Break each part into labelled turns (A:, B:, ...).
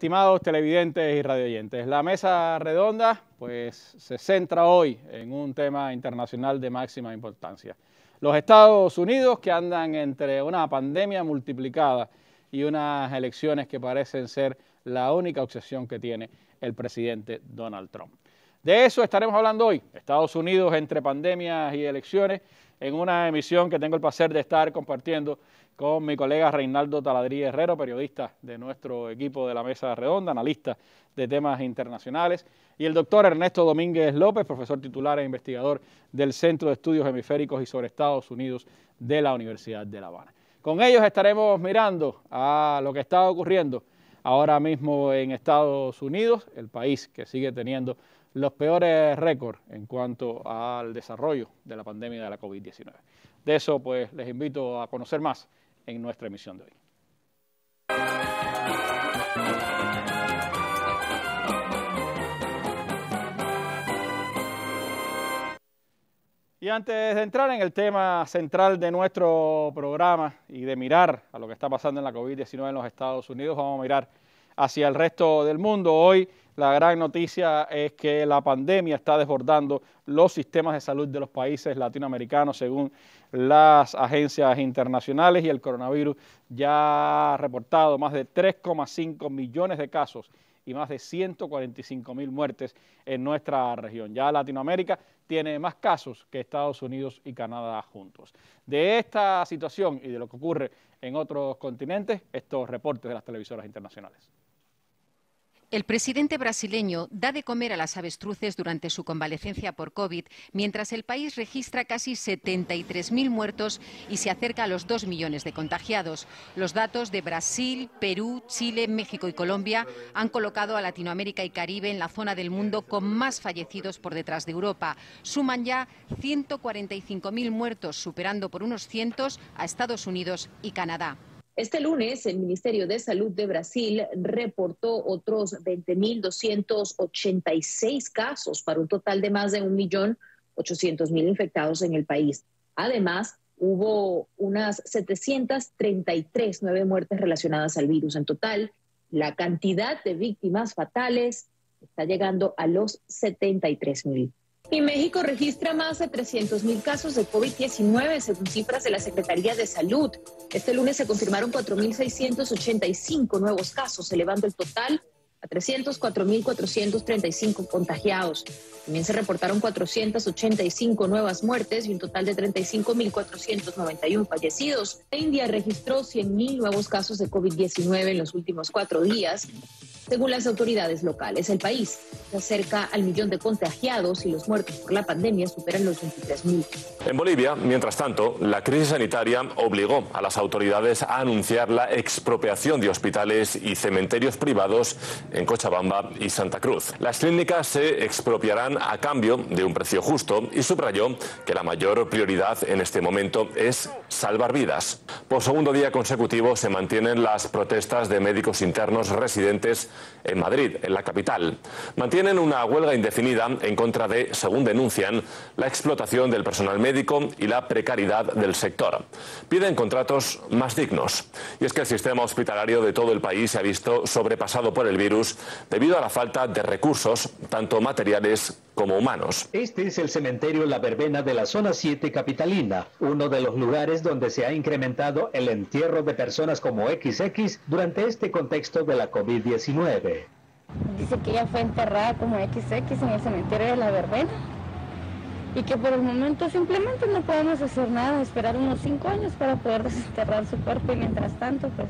A: Estimados televidentes y radioyentes, la mesa redonda pues, se centra hoy en un tema internacional de máxima importancia. Los Estados Unidos que andan entre una pandemia multiplicada y unas elecciones que parecen ser la única obsesión que tiene el presidente Donald Trump. De eso estaremos hablando hoy, Estados Unidos entre pandemias y elecciones, en una emisión que tengo el placer de estar compartiendo con mi colega Reinaldo Taladrí Herrero, periodista de nuestro equipo de la Mesa Redonda, analista de temas internacionales, y el doctor Ernesto Domínguez López, profesor titular e investigador del Centro de Estudios Hemisféricos y sobre Estados Unidos de la Universidad de La Habana. Con ellos estaremos mirando a lo que está ocurriendo ahora mismo en Estados Unidos, el país que sigue teniendo los peores récords en cuanto al desarrollo de la pandemia de la COVID-19. De eso, pues, les invito a conocer más en nuestra emisión de hoy. Y antes de entrar en el tema central de nuestro programa y de mirar a lo que está pasando en la COVID-19 en los Estados Unidos, vamos a mirar hacia el resto del mundo. Hoy la gran noticia es que la pandemia está desbordando los sistemas de salud de los países latinoamericanos según las agencias internacionales y el coronavirus ya ha reportado más de 3,5 millones de casos y más de 145 mil muertes en nuestra región. Ya Latinoamérica tiene más casos que Estados Unidos y Canadá juntos. De esta situación y de lo que ocurre en otros continentes, estos reportes de las televisoras internacionales.
B: El presidente brasileño da de comer a las avestruces durante su convalecencia por COVID, mientras el país registra casi 73.000 muertos y se acerca a los 2 millones de contagiados. Los datos de Brasil, Perú, Chile, México y Colombia han colocado a Latinoamérica y Caribe en la zona del mundo con más fallecidos por detrás de Europa. Suman ya 145.000 muertos, superando por unos cientos a Estados Unidos y Canadá. Este lunes, el Ministerio de Salud de Brasil reportó otros 20.286 casos para un total de más de 1.800.000 infectados en el país. Además, hubo unas 733 nueve muertes relacionadas al virus. En total, la cantidad de víctimas fatales está llegando a los 73.000. Y México registra más de mil casos de COVID-19 según cifras de la Secretaría de Salud. Este lunes se confirmaron 4.685 nuevos casos, elevando el total a 304.435 contagiados. También se reportaron 485 nuevas muertes y un total de 35.491 fallecidos. India registró 100.000 nuevos casos de COVID-19 en los últimos cuatro días según las autoridades locales, el país se acerca al millón de contagiados y los muertos por la pandemia superan los 23.000.
C: En Bolivia, mientras tanto, la crisis sanitaria obligó a las autoridades a anunciar la expropiación de hospitales y cementerios privados en Cochabamba y Santa Cruz. Las clínicas se expropiarán a cambio de un precio justo y subrayó que la mayor prioridad en este momento es salvar vidas. Por segundo día consecutivo se mantienen las protestas de médicos internos residentes en Madrid, en la capital. Mantienen una huelga indefinida en contra de, según denuncian, la explotación del personal médico y la precariedad del sector. Piden contratos más dignos. Y es que el sistema hospitalario de todo el país se ha visto sobrepasado por el virus debido a la falta de recursos, tanto materiales humanos. Este
D: es el cementerio La Verbena de la zona 7 capitalina, uno de los lugares donde se ha incrementado el entierro de personas como XX durante este contexto de la COVID-19.
E: Dice que ella fue enterrada como XX en el cementerio de La Verbena y que por el momento simplemente no podemos hacer nada, esperar unos cinco años para poder desenterrar su cuerpo y mientras tanto pues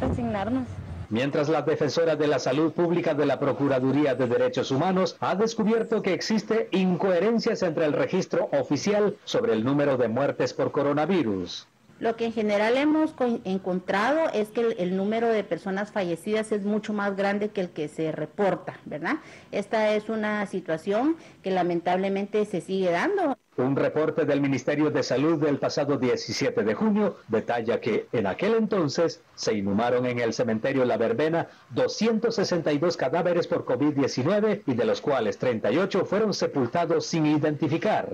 E: resignarnos
D: mientras las defensoras de la salud pública de la Procuraduría de Derechos Humanos ha descubierto que existe incoherencias entre el registro oficial sobre el número de muertes por coronavirus.
B: Lo que en general hemos encontrado es que el, el, número de personas fallecidas es mucho más grande que el que se reporta, ¿verdad? Esta es una situación que lamentablemente se sigue dando.
D: Un reporte del Ministerio de Salud del pasado 17 de junio detalla que en aquel entonces se inhumaron en el cementerio La Verbena 262 cadáveres por COVID-19 y de los cuales 38 fueron sepultados sin identificar.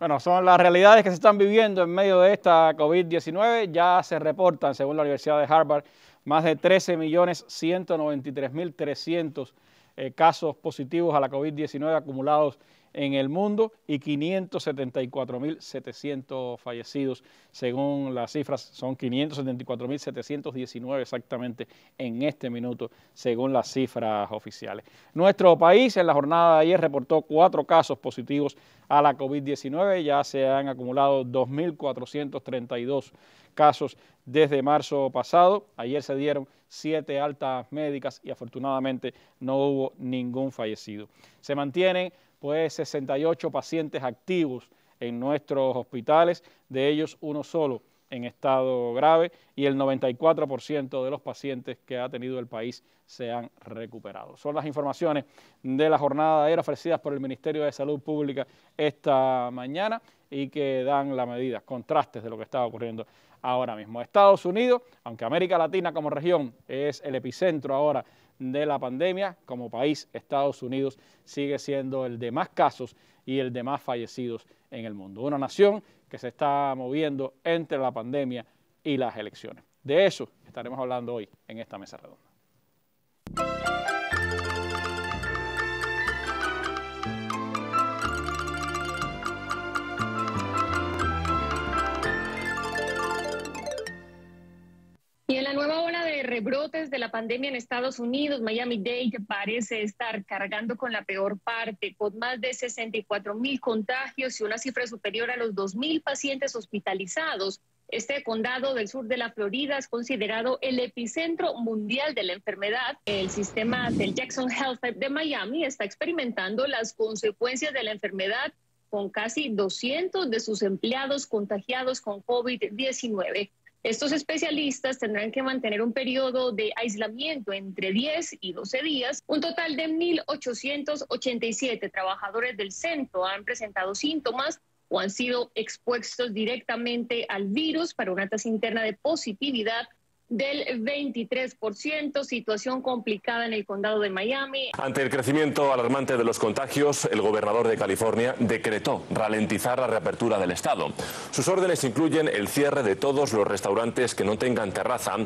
D: Bueno, son las realidades que se están viviendo en medio de
A: esta COVID-19. Ya se reportan, según la Universidad de Harvard, más de 13.193.300 eh, casos positivos a la COVID-19 acumulados en el mundo y 574.700 fallecidos, según las cifras, son 574.719 exactamente en este minuto, según las cifras oficiales. Nuestro país en la jornada de ayer reportó cuatro casos positivos a la COVID-19, ya se han acumulado 2.432 casos desde marzo pasado. Ayer se dieron siete altas médicas y afortunadamente no hubo ningún fallecido. Se mantienen pues 68 pacientes activos en nuestros hospitales, de ellos uno solo en estado grave y el 94% de los pacientes que ha tenido el país se han recuperado. Son las informaciones de la jornada ayer ofrecidas por el Ministerio de Salud Pública esta mañana y que dan la medida, contrastes de lo que está ocurriendo ahora mismo. Estados Unidos, aunque América Latina como región es el epicentro ahora de la pandemia como país, Estados Unidos sigue siendo el de más casos y el de más fallecidos en el mundo. Una nación que se está moviendo entre la pandemia y las elecciones. De eso estaremos hablando hoy en esta mesa redonda.
E: Brotes de la pandemia en Estados Unidos, Miami-Dade parece estar cargando con la peor parte, con más de 64 mil contagios y una cifra superior a los 2 mil pacientes hospitalizados. Este condado del sur de la Florida es considerado el epicentro mundial de la enfermedad. El sistema del Jackson Health de Miami está experimentando las consecuencias de la enfermedad con casi 200 de sus empleados contagiados con COVID-19. Estos especialistas tendrán que mantener un periodo de aislamiento entre 10 y 12 días. Un total de 1.887 trabajadores del centro han presentado síntomas o han sido expuestos directamente al virus para una tasa interna de positividad del 23%, situación complicada en el condado de Miami.
C: Ante el crecimiento alarmante de los contagios, el gobernador de California decretó ralentizar la reapertura del estado. Sus órdenes incluyen el cierre de todos los restaurantes que no tengan terraza,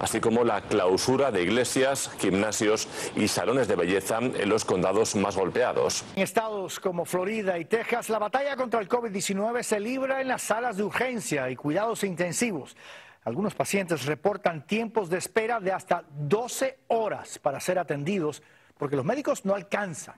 C: así como la clausura de iglesias, gimnasios y salones de belleza en los condados más golpeados.
F: En estados como Florida y Texas, la batalla contra el COVID-19 se libra en las salas de urgencia y cuidados intensivos. Algunos pacientes reportan tiempos de espera de hasta 12 horas para ser atendidos porque los médicos no alcanzan.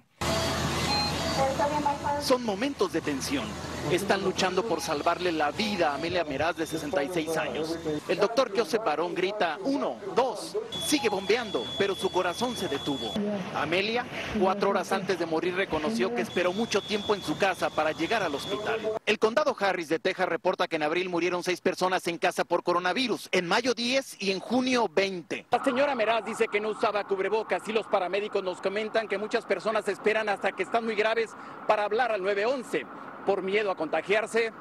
G: Son momentos de tensión están luchando por salvarle la vida a Amelia Meraz de 66 años. El doctor Joseph Barón grita, uno, dos, sigue bombeando, pero su corazón se detuvo. Amelia, cuatro horas antes de morir, reconoció que esperó mucho tiempo en su casa para llegar al hospital. El condado Harris de Texas reporta que en abril murieron seis personas en casa por coronavirus, en mayo 10 y en junio 20. La señora Meraz dice que no usaba cubrebocas y los paramédicos nos comentan que muchas personas esperan hasta que están muy graves para hablar al 911 por miedo a contagiarse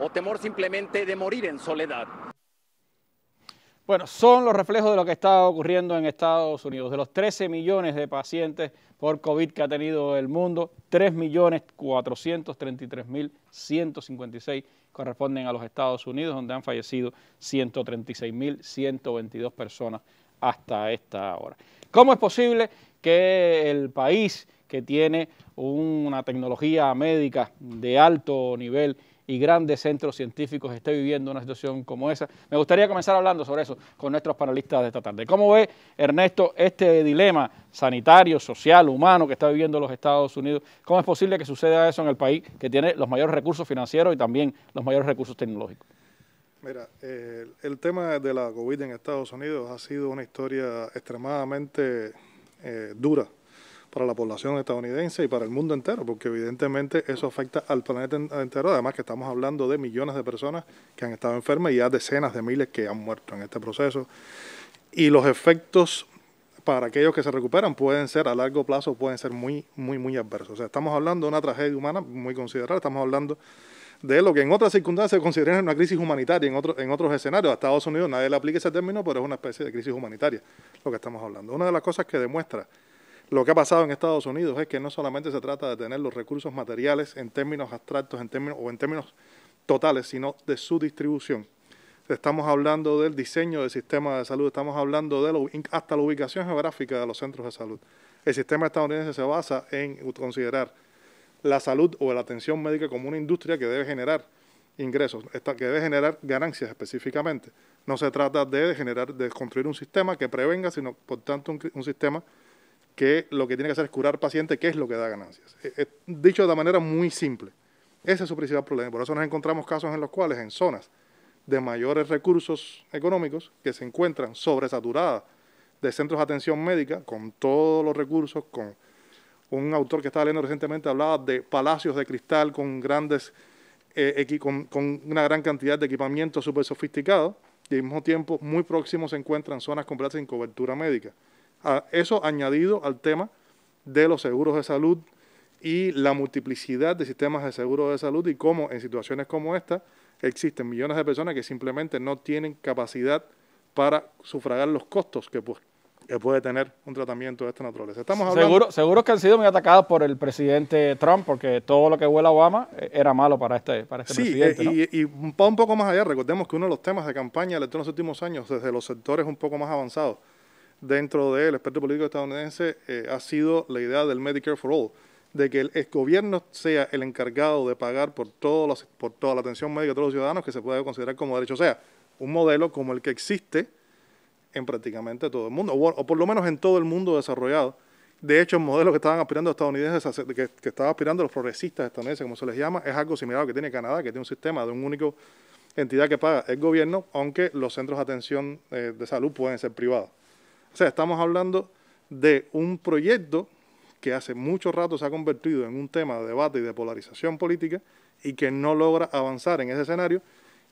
G: o temor simplemente de morir en
H: soledad.
A: Bueno, son los reflejos de lo que está ocurriendo en Estados Unidos. De los 13 millones de pacientes por COVID que ha tenido el mundo, 3.433.156 corresponden a los Estados Unidos, donde han fallecido 136.122 personas hasta esta hora. ¿Cómo es posible que el país que tiene una tecnología médica de alto nivel y grandes centros científicos esté viviendo una situación como esa. Me gustaría comenzar hablando sobre eso con nuestros panelistas de esta tarde. ¿Cómo ve, Ernesto, este dilema sanitario, social, humano que está viviendo los Estados Unidos? ¿Cómo es posible que suceda eso en el país que tiene los mayores recursos financieros y también los mayores recursos tecnológicos?
I: Mira, eh, el tema de la COVID en Estados Unidos ha sido una historia extremadamente eh, dura para la población estadounidense y para el mundo entero, porque evidentemente eso afecta al planeta entero, además que estamos hablando de millones de personas que han estado enfermas y ya decenas de miles que han muerto en este proceso. Y los efectos para aquellos que se recuperan pueden ser a largo plazo, pueden ser muy, muy, muy adversos. O sea, estamos hablando de una tragedia humana muy considerable, estamos hablando de lo que en otras circunstancias se considera una crisis humanitaria, en, en otros escenarios. A Estados Unidos nadie le aplica ese término, pero es una especie de crisis humanitaria lo que estamos hablando. Una de las cosas que demuestra lo que ha pasado en Estados Unidos es que no solamente se trata de tener los recursos materiales en términos abstractos en términos, o en términos totales, sino de su distribución. Estamos hablando del diseño del sistema de salud, estamos hablando de lo, hasta la ubicación geográfica de los centros de salud. El sistema estadounidense se basa en considerar la salud o la atención médica como una industria que debe generar ingresos, que debe generar ganancias específicamente. No se trata de generar, de construir un sistema que prevenga, sino por tanto un sistema que lo que tiene que hacer es curar pacientes, paciente, que es lo que da ganancias. Eh, eh, dicho de manera muy simple, ese es su principal problema. Por eso nos encontramos casos en los cuales en zonas de mayores recursos económicos que se encuentran sobresaturadas de centros de atención médica, con todos los recursos, con un autor que estaba leyendo recientemente hablaba de palacios de cristal con grandes eh, con, una gran cantidad de equipamiento súper sofisticado y al mismo tiempo muy próximos se encuentran zonas completas sin cobertura médica eso añadido al tema de los seguros de salud y la multiplicidad de sistemas de seguros de salud y cómo en situaciones como esta existen millones de personas que simplemente no tienen capacidad para sufragar los costos que, que puede tener un tratamiento de esta naturaleza. Estamos hablando...
A: seguro, que han sido muy atacados por el presidente Trump, porque todo
I: lo que huele a Obama
A: eh, era malo para este, para
I: este sí, eh, presidente. Sí, y, un poco más allá, recordemos que uno de los temas de campaña de los últimos años, desde los sectores un poco más avanzados, dentro del experto político estadounidense eh, ha sido la idea del Medicare for All, de que el gobierno sea el encargado de pagar por, toda la atención médica de todos los ciudadanos que se puede considerar como derecho. O sea, un modelo como el que existe en prácticamente todo el mundo, o, por lo menos en todo el mundo desarrollado. De hecho, el modelo que estaban aspirando los estadounidenses, que, estaban aspirando los progresistas estadounidenses, como se les llama, es algo similar a que tiene Canadá, que tiene un sistema de un único entidad que paga el gobierno, aunque los centros de atención eh, de salud pueden ser privados. O sea, estamos hablando de un proyecto que hace mucho rato se ha convertido en un tema de debate y de polarización política y que no logra avanzar en ese escenario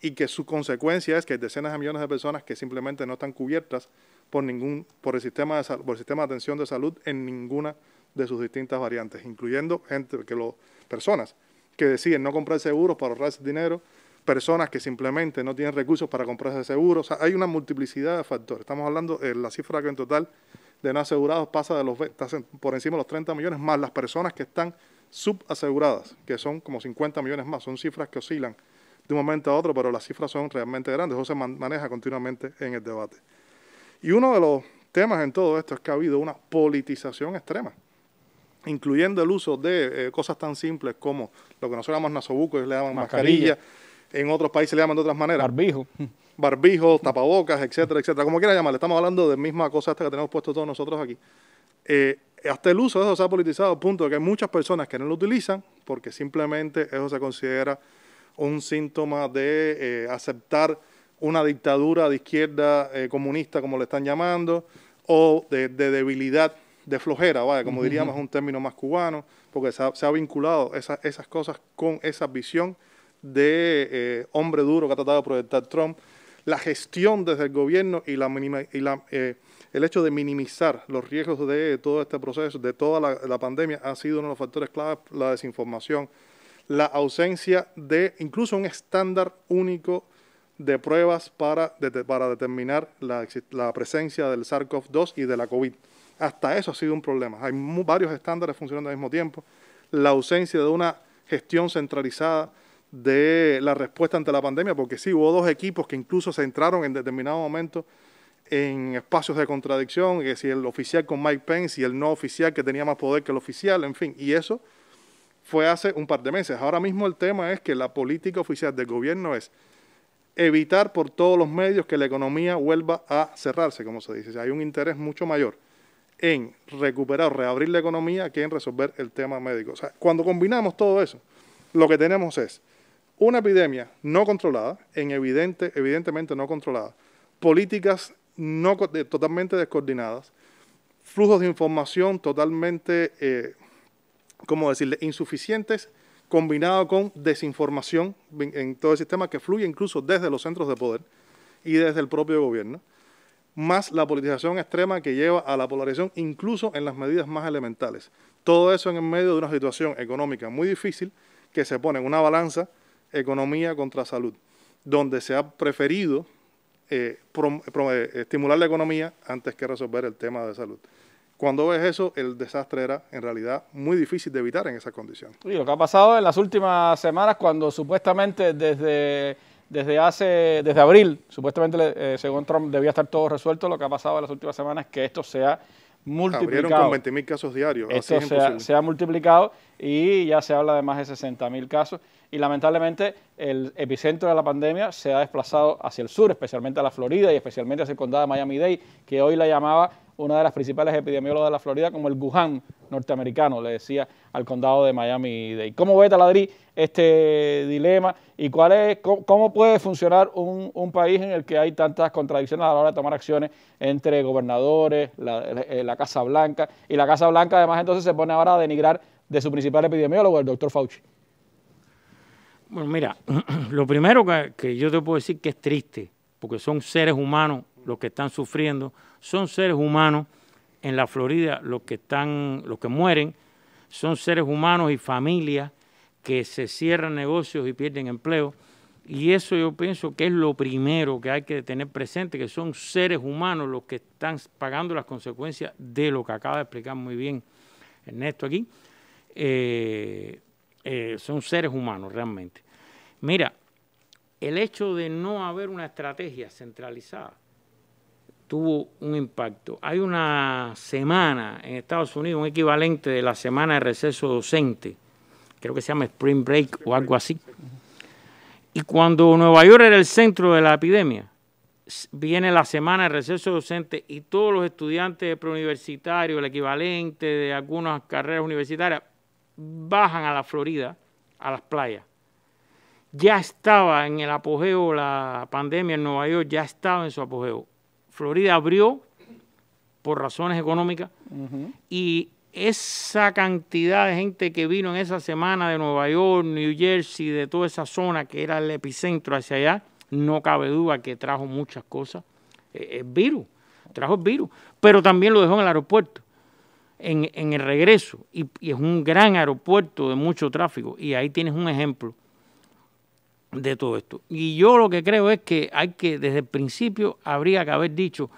I: y que su consecuencia es que hay decenas de millones de personas que simplemente no están cubiertas por ningún por el sistema de atención de salud en ninguna de sus distintas variantes, incluyendo entre que los personas que deciden no comprar seguros para ahorrarse dinero, personas que simplemente no tienen recursos para comprarse seguros. O sea, hay una multiplicidad de factores. Estamos hablando, de eh, la cifra que en total de no asegurados pasa de los por encima de los 30 millones, más las personas que están subaseguradas, que son como 50 millones más. Son cifras que oscilan de un momento a otro, pero las cifras son realmente grandes. Eso se maneja continuamente en el debate. Y uno de los temas en todo esto es que ha habido una politización extrema, incluyendo el uso de eh, cosas tan simples como lo que nosotros llamamos nasobuco, ellos le llaman mascarilla en otros países le llaman de otras maneras. Barbijo. Barbijos, tapabocas, etcétera, etcétera. Como quiera llamarle, estamos hablando de misma cosa esta que tenemos puesto todos nosotros aquí. Eh, hasta el uso de eso se ha politizado al punto de que hay muchas personas que no lo utilizan porque simplemente eso se considera un síntoma de eh, aceptar una dictadura de izquierda eh, comunista, como le están llamando, o de, debilidad, de flojera, vaya, como diríamos un término más cubano, porque se ha, vinculado esas cosas con esa visión de eh, hombre duro que ha tratado de proyectar Trump, la gestión desde el gobierno y, eh, el hecho de minimizar los riesgos de todo este proceso, de toda la, pandemia, ha sido uno de los factores clave, la desinformación, la ausencia de incluso un estándar único de pruebas para, determinar la, presencia del SARS-CoV-2 y de la COVID. Hasta eso ha sido un problema. Hay varios estándares funcionando al mismo tiempo. La ausencia de una gestión centralizada de la respuesta ante la pandemia, porque sí, hubo dos equipos que incluso se entraron en determinado momento en espacios de contradicción, que si el oficial con Mike Pence y el no oficial que tenía más poder que el oficial, en fin, y eso fue hace un par de meses. Ahora mismo el tema es que la política oficial del gobierno es evitar por todos los medios que la economía vuelva a cerrarse, como se dice. hay un interés mucho mayor en recuperar, o reabrir la economía que en resolver el tema médico. O sea, cuando combinamos todo eso, lo que tenemos es una epidemia no controlada, en evidente, evidentemente no controlada, políticas totalmente descoordinadas, flujos de información totalmente, eh, ¿cómo decirle?, insuficientes, combinado con desinformación en todo el sistema que fluye incluso desde los centros de poder y desde el propio gobierno, más la politización extrema que lleva a la polarización incluso en las medidas más elementales. Todo eso en medio de una situación económica muy difícil que se pone en una balanza economía contra salud, donde se ha preferido eh, eh, estimular la economía antes que resolver el tema de salud. Cuando ves eso, el desastre era en realidad muy difícil de evitar en esas condiciones.
A: Y lo que ha pasado en las últimas semanas, cuando supuestamente desde, desde hace desde abril, supuestamente eh, según Trump debía estar todo resuelto, lo que ha pasado en las últimas semanas es que esto se ha multiplicado. Abrieron con 20.000 casos diarios. Esto se, se, ha, multiplicado y ya se habla de más de 60.000 casos y lamentablemente el epicentro de la pandemia se ha desplazado hacia el sur, especialmente a la Florida y especialmente hacia el condado de Miami-Dade, que hoy la llamaba una de las principales epidemiólogas de la Florida como el Wuhan norteamericano, le decía al condado de Miami-Dade. ¿Cómo ve Taladrí este dilema y cuál es, cómo, puede funcionar un, país en el que hay tantas contradicciones a la hora de tomar acciones entre gobernadores, la, eh, la Casa Blanca? Y la Casa Blanca además entonces se pone ahora a denigrar de su principal epidemiólogo, el doctor Fauci.
H: Bueno, mira, lo primero que, yo te puedo decir que es triste, porque son seres humanos los que están sufriendo, son seres humanos en la Florida los que están, los que mueren, son seres humanos y familias que se cierran negocios y pierden empleo. Y eso yo pienso que es lo primero que hay que tener presente, que son seres humanos los que están pagando las consecuencias de lo que acaba de explicar muy bien Ernesto aquí. Eh, eh, son seres humanos realmente. Mira, el hecho de no haber una estrategia centralizada tuvo un impacto. Hay una semana en Estados Unidos, un equivalente de la semana de receso docente, creo que se llama Spring Break o algo así. Y cuando Nueva York era el centro de la epidemia, viene la semana de receso docente y todos los estudiantes preuniversitarios, el equivalente de algunas carreras universitarias, bajan a la Florida, a las playas. Ya estaba en el apogeo la pandemia en Nueva York, ya estaba en su apogeo. Florida abrió por razones económicas y esa cantidad de gente que vino en esa semana de Nueva York, New Jersey, de toda esa zona que era el epicentro hacia allá, no cabe duda que trajo muchas cosas. El eh, virus, trajo el virus, pero también lo dejó en el aeropuerto en, el regreso y, es un gran aeropuerto de mucho tráfico y ahí tienes un ejemplo de todo esto. Y yo lo que creo es que hay que, desde el principio, habría que haber dicho,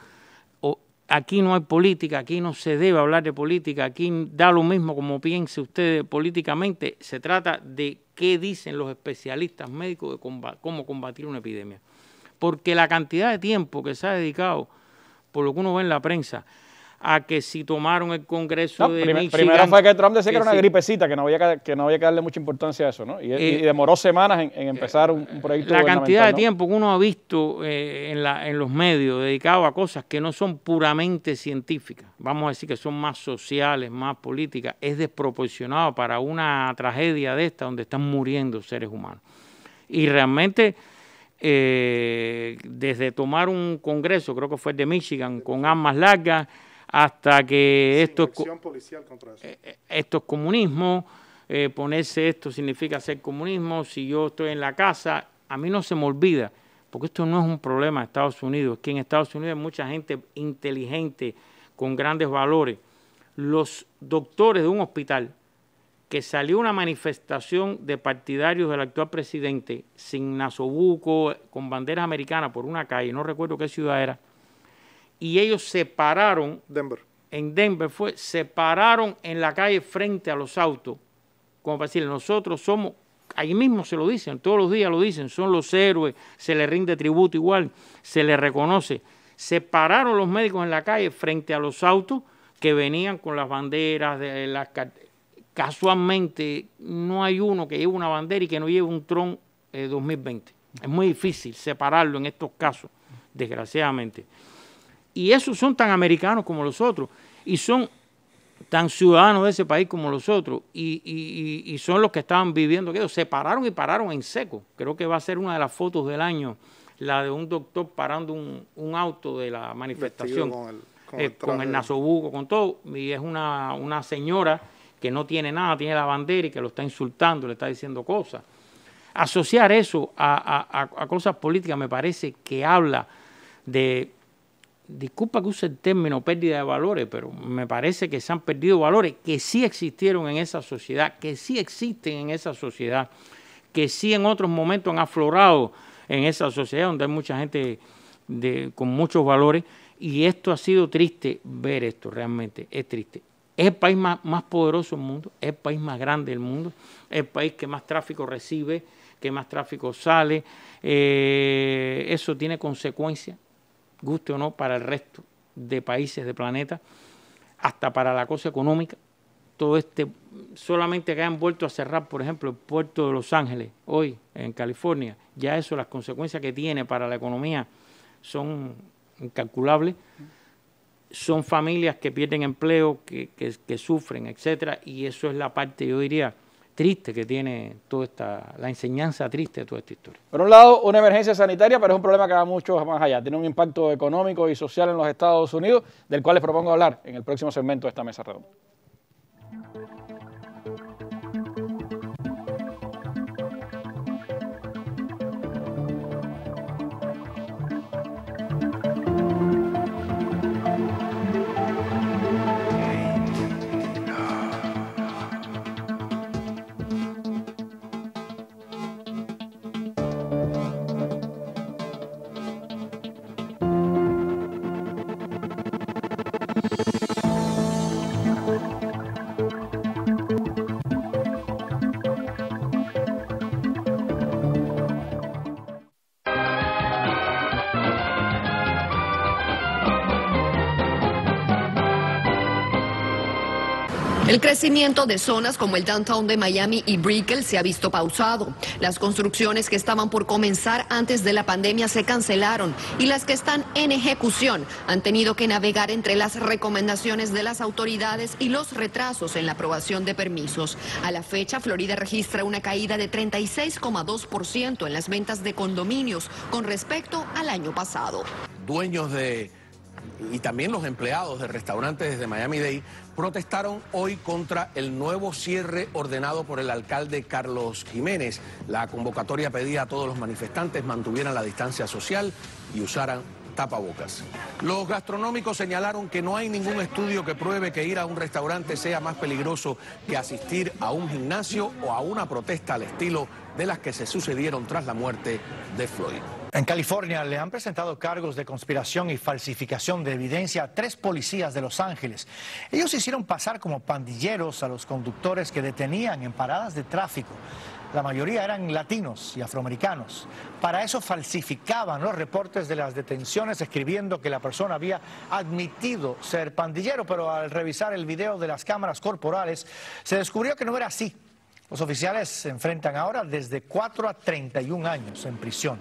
H: aquí no hay política, aquí no se debe hablar de política, aquí da lo mismo como piense ustedes políticamente, se trata de qué dicen los especialistas médicos de cómo combatir una epidemia. Porque la cantidad de tiempo que se ha dedicado, por lo que uno ve en la prensa, a que si tomaron el Congreso de Primero fue que Trump decía que, era una
A: gripecita, que no, había que, darle mucha importancia a eso, ¿no? Y, eh, demoró semanas en, eh, empezar un, proyecto La cantidad de tiempo
H: que uno ha visto eh, en, los medios dedicado a cosas que no son puramente científicas, vamos a decir que son más sociales, más políticas, es desproporcionado para una tragedia de esta donde están muriendo seres humanos. Y realmente... desde tomar un congreso, creo que fue de Michigan, con armas largas, hasta que esto
I: es eh,
H: eh, comunismos, eh, ponerse esto significa ser comunismo, si yo estoy en la casa, a mí no se me olvida, porque esto no es un problema de Estados Unidos, es que en Estados Unidos hay mucha gente inteligente, con grandes valores. Los doctores de un hospital, que salió una manifestación de partidarios del actual presidente, sin nasobuco, con banderas americanas por una calle, no recuerdo qué ciudad era, y ellos separaron En Denver fue, separaron en la calle frente a los autos, como para decirle, nosotros somos, ahí mismo se lo dicen, todos los días lo dicen, son los héroes, se les rinde tributo igual, se les reconoce. Separaron los médicos en la calle frente a los autos que venían con las banderas, casualmente no hay uno que lleve una bandera y que no lleve un tron 2020. Eh, es muy difícil separarlo en estos casos, desgraciadamente. Y esos son tan americanos como los otros y son tan ciudadanos de ese país como los otros y, y, son los que estaban viviendo aquello. Se pararon y pararon en seco. Creo que va a ser una de las fotos del año, la de un doctor parando un, auto de la manifestación con el, con con todo. Y es una, señora que no tiene nada, tiene la bandera y que lo está insultando, le está diciendo cosas. Asociar eso a cosas políticas me parece que habla de disculpa que use el término pérdida de valores, pero me parece que se han perdido valores que sí existieron en esa sociedad, que sí existen en esa sociedad, que sí en otros momentos han aflorado en esa sociedad donde hay mucha gente con muchos valores. Y esto ha sido triste ver esto, realmente es triste. Es el país más, poderoso del mundo, es el país más grande del mundo, es el país que más tráfico recibe, que más tráfico sale. Eh, eso tiene consecuencias guste o no, para el resto de países, del planeta, hasta para la cosa económica. Todo este, solamente que han vuelto a cerrar, por ejemplo, el puerto de Los Ángeles, hoy en California, ya eso, las consecuencias que tiene para la economía son incalculables. Son familias que pierden empleo, que, que sufren, etcétera, y eso es la parte, yo diría, triste que tiene toda esta, la enseñanza triste de toda esta historia. Por un lado, una emergencia sanitaria, pero es un problema que va
A: mucho más allá. Tiene un impacto económico y social en los Estados Unidos, del cual les propongo hablar en el próximo segmento de esta mesa redonda.
B: El crecimiento de zonas como el downtown de Miami y Brickell se ha visto pausado. Las construcciones que estaban por comenzar antes de la pandemia se cancelaron y las que están en ejecución han tenido que navegar entre las recomendaciones de las autoridades y los retrasos en la aprobación de permisos. A la fecha, Florida registra una caída de 36,2% en las ventas de condominios con respecto al año pasado.
G: Dueños de y también los empleados de restaurantes desde Miami-Dade protestaron hoy contra el nuevo cierre ordenado por el alcalde Carlos Jiménez. La convocatoria pedía a todos los manifestantes mantuvieran la distancia social y usaran tapabocas. Los gastronómicos señalaron que no hay ningún estudio que pruebe que ir a un restaurante sea más peligroso que asistir a un gimnasio o a una protesta al estilo de las que se sucedieron tras la muerte de Floyd. En California le han
F: presentado cargos de conspiración y falsificación de evidencia a tres policías de Los Ángeles. Ellos hicieron pasar como pandilleros a los conductores que detenían en paradas de tráfico. La mayoría eran latinos y afroamericanos. Para eso falsificaban los reportes de las detenciones escribiendo que la persona había admitido ser pandillero, pero al revisar el video de las cámaras corporales se descubrió que no era así. Los oficiales se enfrentan ahora desde 4 a 31 años en prisión.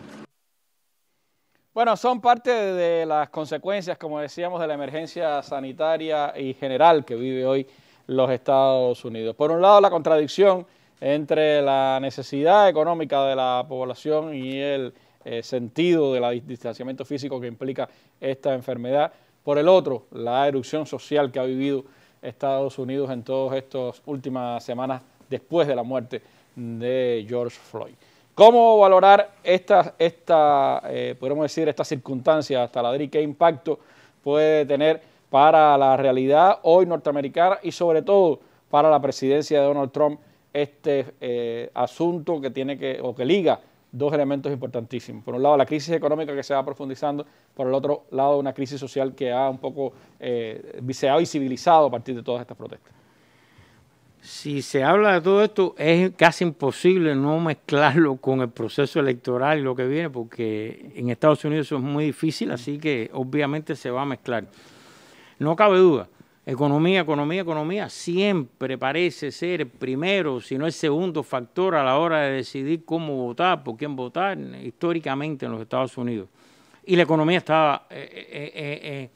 A: Bueno, son parte de las consecuencias, como decíamos, de la emergencia sanitaria y general que vive hoy los Estados Unidos. Por un lado, la contradicción entre la necesidad económica de la población y el eh, sentido del distanciamiento físico que implica esta enfermedad. Por el otro, la erupción social que ha vivido Estados Unidos en todas estas últimas semanas después de la muerte de George Floyd. ¿Cómo valorar esta, esta eh, decir, estas circunstancia hasta la DRI? ¿Qué impacto puede tener para la realidad hoy norteamericana y sobre todo para la presidencia de Donald Trump este eh, asunto que tiene que, o que liga dos elementos importantísimos. Por un lado, la crisis económica que se va profundizando, por el otro lado, una crisis social que ha un poco, eh, y civilizado visibilizado a partir de todas estas protestas
H: si se habla de todo esto, es casi imposible no mezclarlo con el proceso electoral y lo que viene, porque en Estados Unidos eso es muy difícil, mm. así que obviamente se va a mezclar. No cabe duda, economía, economía, economía, siempre parece ser el primero, si no el segundo factor a la hora de decidir cómo votar, por quién votar, históricamente en los Estados Unidos. Y la economía estaba... Eh, eh, eh, eh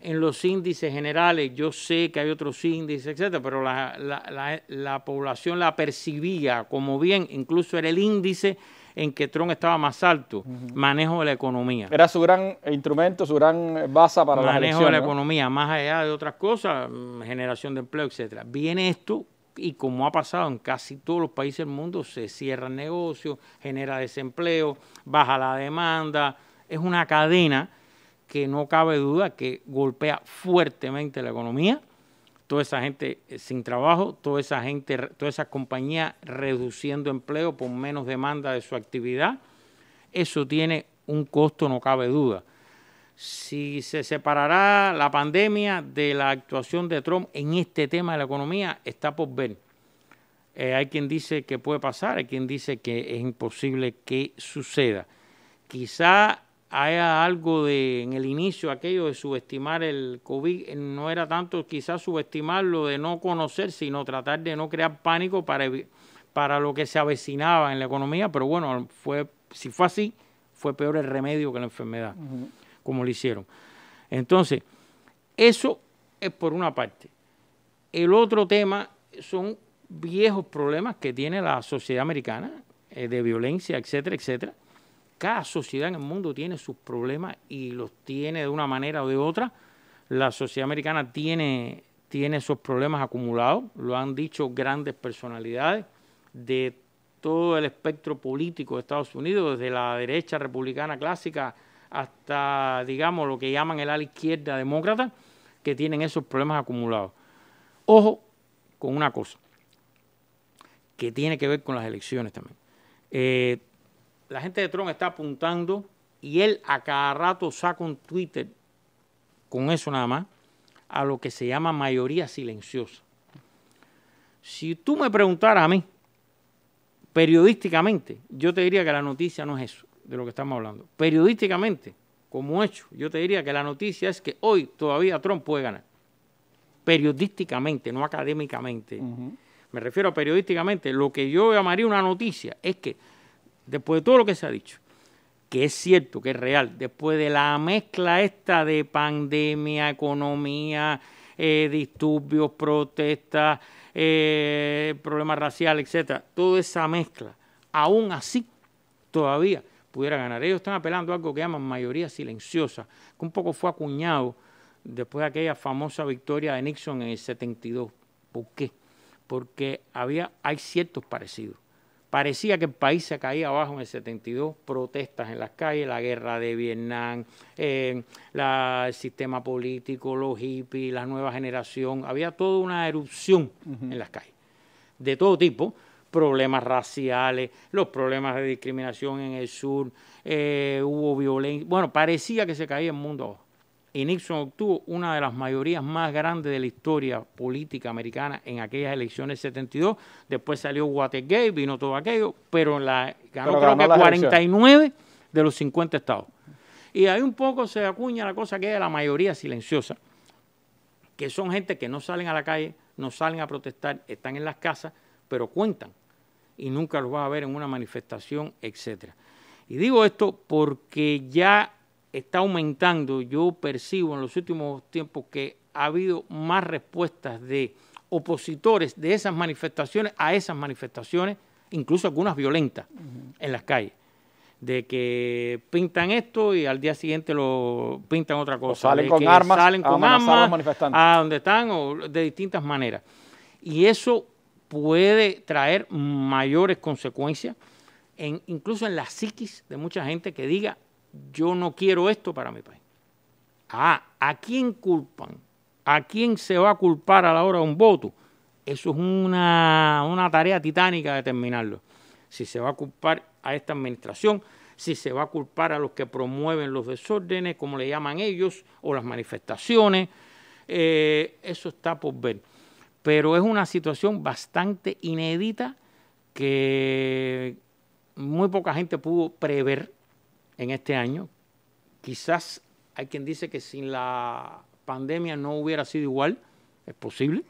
H: en los índices generales, yo sé que hay otros índices, etcétera, pero la, población la percibía como bien, incluso era el índice en que Trump estaba más alto, manejo de la economía.
A: Era su gran instrumento, su gran base para la la Manejo de la
H: economía, más allá de otras cosas, mm, generación de empleo, etcétera. Viene esto y como ha pasado en casi todos los países del mundo, se cierran negocios, genera desempleo, baja la demanda, es una cadena que no cabe duda que golpea fuertemente la economía, toda esa gente eh, sin trabajo, toda esa gente, toda esa compañía reduciendo empleo por menos demanda de su actividad, eso tiene un costo, no cabe duda. Si se separará la pandemia de la actuación de Trump en este tema de la economía, está por ver. Eh, hay quien dice que puede pasar, hay quien dice que es imposible que suceda. Quizá haya algo de en el inicio aquello de subestimar el COVID, no era tanto quizás subestimarlo de no conocer, sino tratar de no crear pánico para, lo que se avecinaba en la economía, pero bueno, fue, si fue así, fue peor el remedio que la enfermedad, como lo hicieron. Entonces, eso es por una parte. El otro tema son viejos problemas que tiene la sociedad americana eh, de violencia, etcétera, etcétera cada sociedad en el mundo tiene sus problemas y los tiene de una manera o de otra. La sociedad americana tiene, tiene esos problemas acumulados, lo han dicho grandes personalidades de todo el espectro político de Estados Unidos, desde la derecha republicana clásica hasta, digamos, lo que llaman el ala izquierda demócrata, que tienen esos problemas acumulados. Ojo con una cosa, que tiene que ver con las elecciones también. Eh, la gente de Trump está apuntando y él a cada rato saca un Twitter con eso nada más a lo que se llama mayoría silenciosa. Si tú me preguntaras a mí, periodísticamente, yo te diría que la noticia no es eso de lo que estamos hablando. Periodísticamente, como hecho, yo te diría que la noticia es que hoy todavía Trump puede ganar. Periodísticamente, no académicamente. Me refiero a periodísticamente. Lo que yo llamaría una noticia es que después de todo lo que se ha dicho, que es cierto, que es real, después de la mezcla esta de pandemia, economía, eh, disturbios, protestas, eh, problemas raciales, etcétera, toda esa mezcla, aún así, todavía pudiera ganar. Ellos están apelando a algo que llaman mayoría silenciosa, que un poco fue acuñado después de aquella famosa victoria de Nixon en el 72. ¿Por qué? Porque había, hay ciertos parecidos. Parecía que el país se caía abajo en el 72, protestas en las calles, la guerra de Vietnam, eh, el sistema político, los hippies, la nueva generación, había toda una erupción en las calles, de todo tipo, problemas raciales, los problemas de discriminación en el sur, eh, hubo violencia, bueno, parecía que se caía el mundo abajo y Nixon obtuvo una de las mayorías más grandes de la historia política americana en aquellas elecciones 72. Después salió Watergate, vino todo aquello, pero ganó, 49 de los 50 estados. Y ahí un poco se acuña la cosa que es la mayoría silenciosa, que son gente que no salen a la calle, no salen a protestar, están en las casas, pero cuentan y nunca los vas a ver en una manifestación, etcétera. Y digo esto porque ya está aumentando. Yo percibo en los últimos tiempos que ha habido más respuestas de opositores de esas manifestaciones a esas manifestaciones, incluso algunas violentas en las calles. De que pintan esto y al día siguiente lo pintan otra cosa. salen con armas, a donde están o de distintas maneras. Y eso puede traer mayores consecuencias, incluso en la psiquis de mucha gente que diga, yo no quiero esto para mi país. Ah, ¿a quién culpan? ¿A quién se va a culpar a la hora de un voto? Eso es una, tarea titánica determinarlo. Si se va a culpar a esta administración, si se va a culpar a los que promueven los desórdenes, como le llaman ellos, o las manifestaciones, eh, eso está por ver. Pero es una situación bastante inédita que muy poca gente pudo prever en este año. Quizás hay quien dice que sin la pandemia no hubiera sido igual, es posible.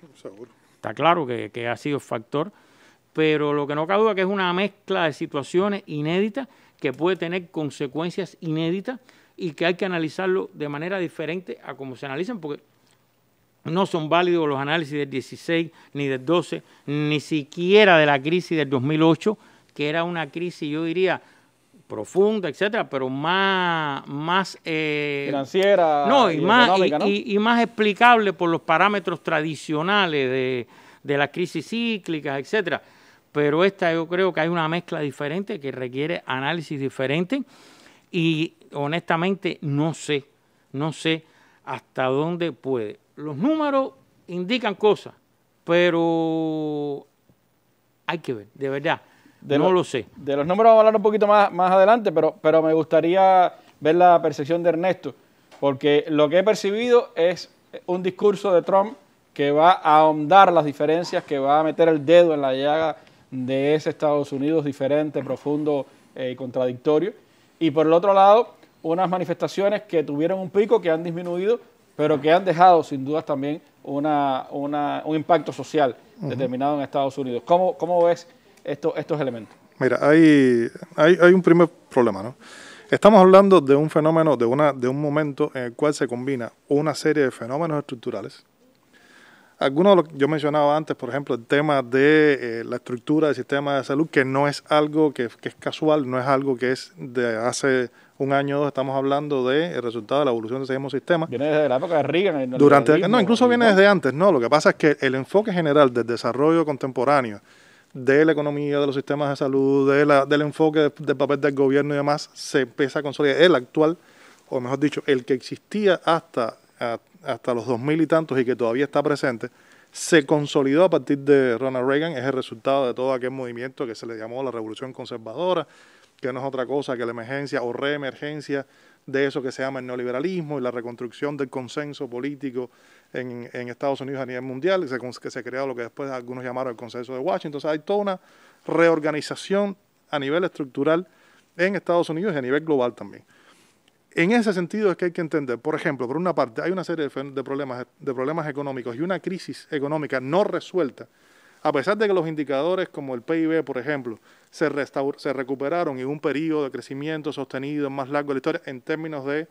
H: Está claro que, ha sido factor, pero lo que no cabe duda que es una mezcla de situaciones inéditas que puede tener consecuencias inéditas y que hay que analizarlo de manera diferente a como se analizan, porque no son válidos los análisis del 16, ni del 12, ni siquiera de la crisis del 2008, que era una crisis, yo diría, profunda, etcétera, pero más, más eh, financiera
A: no, y, más,
H: más explicable por los parámetros tradicionales de, de las crisis cíclicas, etcétera. Pero esta yo creo que hay una mezcla diferente que requiere análisis diferente y honestamente no sé, no sé hasta dónde puede. Los números indican cosas, pero hay que ver, de verdad.
A: De los, De los números vamos a hablar un poquito más, más adelante, pero, pero me gustaría ver la percepción de Ernesto, porque lo que he percibido es un discurso de Trump que va a ahondar las diferencias, que va a meter el dedo en la llaga de ese Estados Unidos diferente, profundo y eh, contradictorio. Y por el otro lado, unas manifestaciones que tuvieron un pico, que han disminuido, pero que han dejado sin dudas también una, un impacto social determinado en Estados Unidos. ¿Cómo, ¿Cómo ves estos, estos elementos?
I: Mira, hay, hay, hay un primer problema, ¿no? Estamos hablando de un fenómeno, de, una, de un momento en el cual se combina una serie de fenómenos estructurales. Algunos de los que yo mencionaba antes, por ejemplo, el tema de eh, la estructura del sistema de salud, que no es algo que, es casual, no es algo que es de hace un año o dos, estamos hablando del de resultado de la evolución de ese mismo sistema. Viene desde la época de Reagan. Durante, no, incluso viene desde antes, no. Lo que pasa es que el enfoque general del desarrollo contemporáneo, de la economía, de los sistemas de salud, de la, del enfoque del papel del gobierno y demás, se empieza a consolidar. El actual, o mejor dicho, el que existía hasta, los hasta los y tantos y que todavía está presente, se consolidó a partir de Ronald Reagan, es el resultado de todo aquel movimiento que se le llamó la Revolución Conservadora, que no es otra cosa que la emergencia o reemergencia de eso que se llama el neoliberalismo y la reconstrucción del consenso político en, Estados Unidos a nivel mundial, que se, creó lo que después algunos llamaron el Consenso de Washington. sea, hay toda una reorganización a nivel estructural en Estados Unidos y a nivel global también. En ese sentido es que hay que entender, por ejemplo, por una parte hay una serie de, problemas, de problemas económicos y una crisis económica no resuelta, a pesar de que los indicadores como el PIB, por ejemplo, se, se recuperaron y un periodo de crecimiento sostenido más largo de la historia en términos de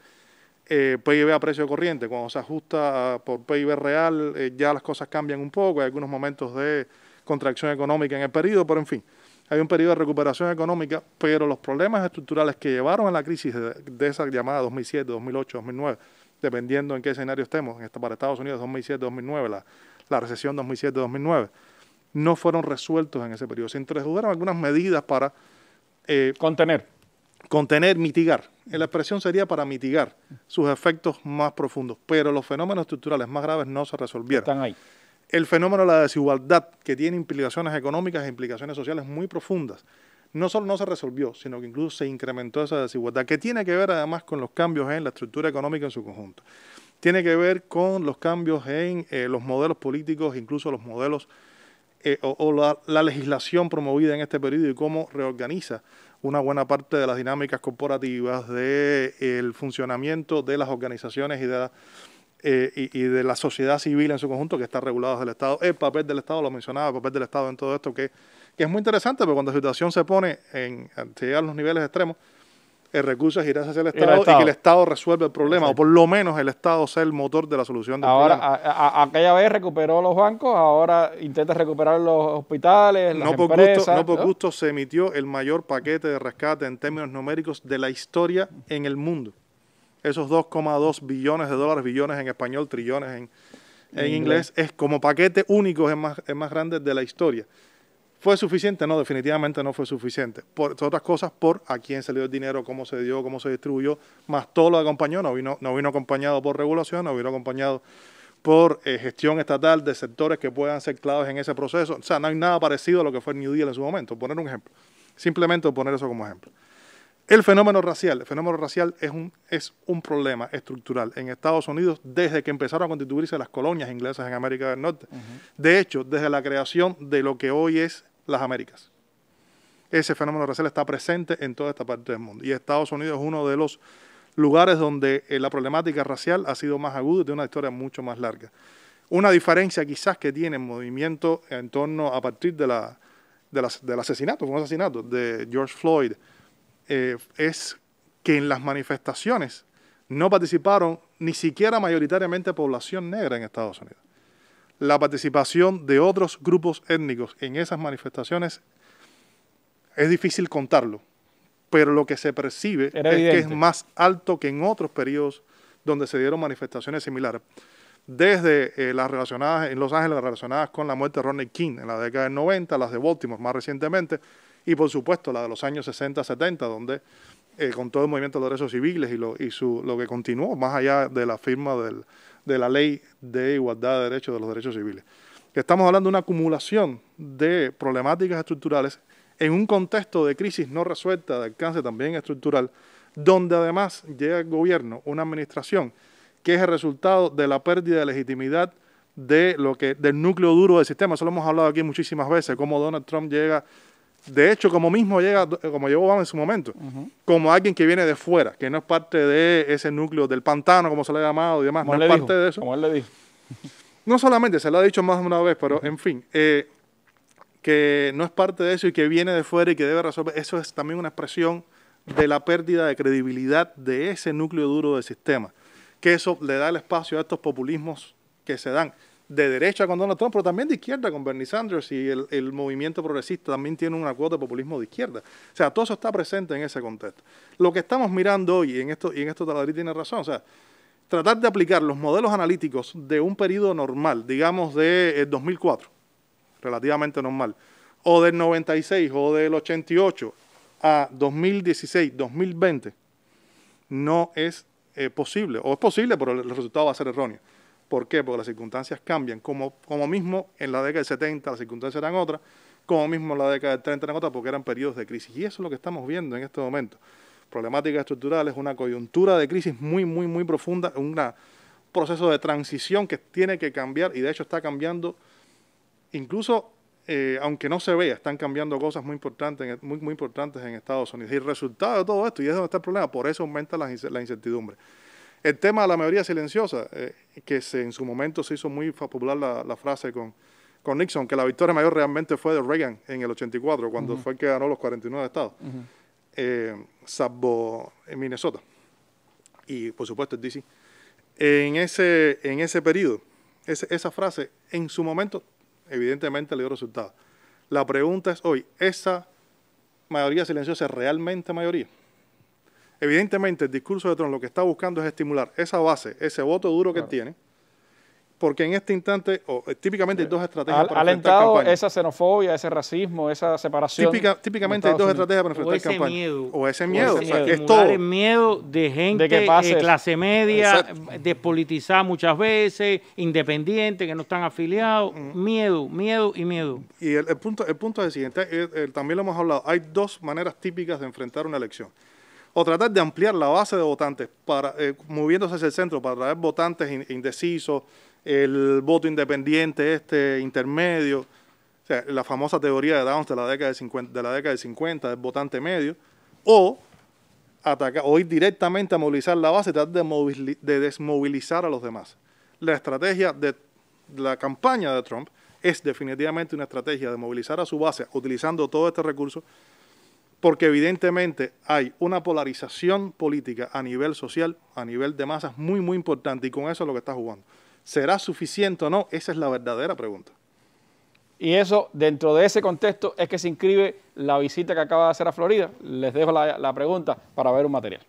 I: eh, PIB a precio corriente. Cuando se ajusta por PIB real, eh, ya las cosas cambian un poco. Hay algunos momentos de contracción económica en el periodo, pero en fin, hay un periodo de recuperación económica, pero los problemas estructurales que llevaron a la crisis de, esa llamada 2007, 2008, 2009, dependiendo en qué escenario estemos, para Estados Unidos 2007, 2009, la, recesión 2007, 2009, no fueron resueltos en ese periodo. Se introdujeron algunas medidas para... Eh, Contener contener, mitigar. La expresión sería para mitigar sus efectos más profundos, pero los fenómenos estructurales más graves no se resolvieron. Están ahí. El fenómeno de la desigualdad, que tiene implicaciones económicas e implicaciones sociales muy profundas, no solo no se resolvió, sino que incluso se incrementó esa desigualdad, que tiene que ver además con los cambios en la estructura económica en su conjunto. Tiene que ver con los cambios en eh, los modelos políticos, incluso los modelos eh, o, la, la legislación promovida en este periodo y cómo reorganiza una buena parte de las dinámicas corporativas, del funcionamiento de las organizaciones y de la, eh, y, de la sociedad civil en su conjunto que está regulado desde el Estado. El papel del Estado, lo mencionaba, el papel del Estado en todo esto que, es muy interesante, pero cuando la situación se pone en, en a los niveles extremos, el recurso girarse hacia el Estado, y que el Estado resuelva el problema, o por lo menos el Estado sea el motor de la solución del ahora,
A: problema. Ahora, aquella vez recuperó los bancos, ahora intenta recuperar los hospitales, las no por empresas, Gusto, no por
I: gusto se emitió el mayor paquete de rescate en términos numéricos de la historia en el mundo. Esos 2,2 billones de dólares, billones en español, trillones en, inglés. es como paquete único, más, es más grande de la historia. ¿Fue suficiente? No, definitivamente no fue suficiente. Por otras cosas, por a quién salió el dinero, cómo se dio, cómo se distribuyó, más todo lo acompañó. No vino, no vino acompañado por regulación, no vino acompañado por eh, gestión estatal de sectores que puedan ser claves en ese proceso. O sea, no hay nada parecido a lo que fue el New Deal en su momento, poner un ejemplo. Simplemente poner eso como ejemplo. El fenómeno racial. El fenómeno racial es un, es un problema estructural en Estados Unidos desde que empezaron a constituirse las colonias inglesas en América del Norte. De hecho, desde la creación de lo que hoy es las Américas. Ese fenómeno racial está presente en toda esta parte del mundo. Y Estados Unidos es uno de los lugares donde eh, la problemática racial ha sido más aguda y tiene una historia mucho más larga. Una diferencia quizás que tiene el movimiento en torno a partir de la, del asesinato, como asesinato de George Floyd, eh, es que en las manifestaciones no participaron ni siquiera mayoritariamente población negra en Estados Unidos. La participación de otros grupos étnicos en esas manifestaciones es difícil contarlo, pero lo que se percibe es que es más alto que en otros periodos donde se dieron manifestaciones similares. Desde eh, las relacionadas en Los Ángeles, relacionadas con la muerte de Ronnie King en la década del 90, las de Baltimore más recientemente, y por supuesto la de los años 60-70, donde eh, con todo el movimiento de los derechos civiles y, lo, su, lo que continuó, más allá de la firma de la ley de igualdad de derechos de los derechos civiles. Estamos hablando de una acumulación de problemáticas estructurales en un contexto de crisis no resuelta, de alcance también estructural, donde además llega el gobierno, una administración, que es el resultado de la pérdida de legitimidad de lo que, del núcleo duro del sistema. Eso lo hemos hablado aquí muchísimas veces, cómo Donald Trump llega de hecho, como mismo llega, como Obama en su momento, como alguien que viene de fuera, que no es parte de ese núcleo del pantano, como se le ha llamado y demás, no es parte de eso. Como le dijo. no solamente, se lo ha dicho más de una vez, pero en fin, eh, que no es parte de eso y que viene de fuera y que debe resolver, eso es también una expresión de la pérdida de credibilidad de ese núcleo duro del sistema, que eso le da el espacio a estos populismos que se dan de derecha con Donald Trump, pero también de izquierda con Bernie Sanders y el, movimiento progresista también tiene una cuota de populismo de izquierda. O sea, todo eso está presente en ese contexto. Lo que estamos mirando hoy, y en esto, y en esto tiene razón, o sea, tratar de aplicar los modelos analíticos de un periodo normal, digamos de 2004, eh, relativamente normal, o del 96 o del 88 a 2016, 2020, no es eh, posible, o es posible, pero el resultado va a ser erróneo. ¿Por qué? Porque las circunstancias cambian. Como, mismo en la década del 70 las circunstancias eran otras, como mismo en la década del 30 eran otras, porque eran periodos de crisis. Y eso es lo que estamos viendo en este momento. estructural es una coyuntura de crisis muy, muy, muy profunda, un proceso de transición que tiene que cambiar y de hecho está cambiando incluso eh, aunque no se vea, están cambiando cosas muy importantes, muy, importantes en Estados Unidos. Y el resultado de todo esto, y es donde está el problema, por eso aumenta la incertidumbre. El tema de la mayoría silenciosa, eh, que en su momento se hizo muy popular la, frase con, Nixon, que la victoria mayor realmente fue de Reagan en el 84, cuando fue el que ganó los 49 estados, eh, salvo en Minnesota y por supuesto en DC. En ese, en ese periodo, esa frase en su momento evidentemente le dio resultado. La pregunta es hoy, ¿esa mayoría silenciosa es realmente mayoría? Evidentemente, el discurso de Trump lo que está buscando es estimular esa base, ese voto duro que tiene, porque en este instante, eh, típicamente hay dos estrategias para alentado campaña.
A: esa xenofobia, ese racismo, esa separación. típicamente hay
H: dos estrategias para enfrentar campaña. o ese miedo.
I: O ese miedo. es todo.
H: miedo de gente de eh, clase media, eh, despolitizada muchas veces, independiente, que no están afiliados.
I: Mm. Miedo, miedo y miedo. Y el, punto, el punto es el siguiente, también lo hemos hablado, hay dos maneras típicas de enfrentar una elección o tratar de ampliar la base de votantes, para, eh, moviéndose hacia el centro para traer votantes indecisos, el voto independiente, este intermedio, o sea, la famosa teoría de Downs de la década de, 50, de la década de 50, del votante medio, o atacar, o ir directamente a movilizar la base, tratar de, de desmovilizar a los demás. La estrategia de la campaña de Trump es definitivamente una estrategia de movilizar a su base utilizando todo este recurso porque evidentemente hay una polarización política a nivel social, a nivel de masas, muy, muy importante, y con eso es lo que está jugando. ¿Será suficiente o no? Esa es la verdadera pregunta. Y eso, dentro de ese contexto, es que se inscribe la visita que acaba
A: de hacer a Florida. Les dejo la, la pregunta para ver un material.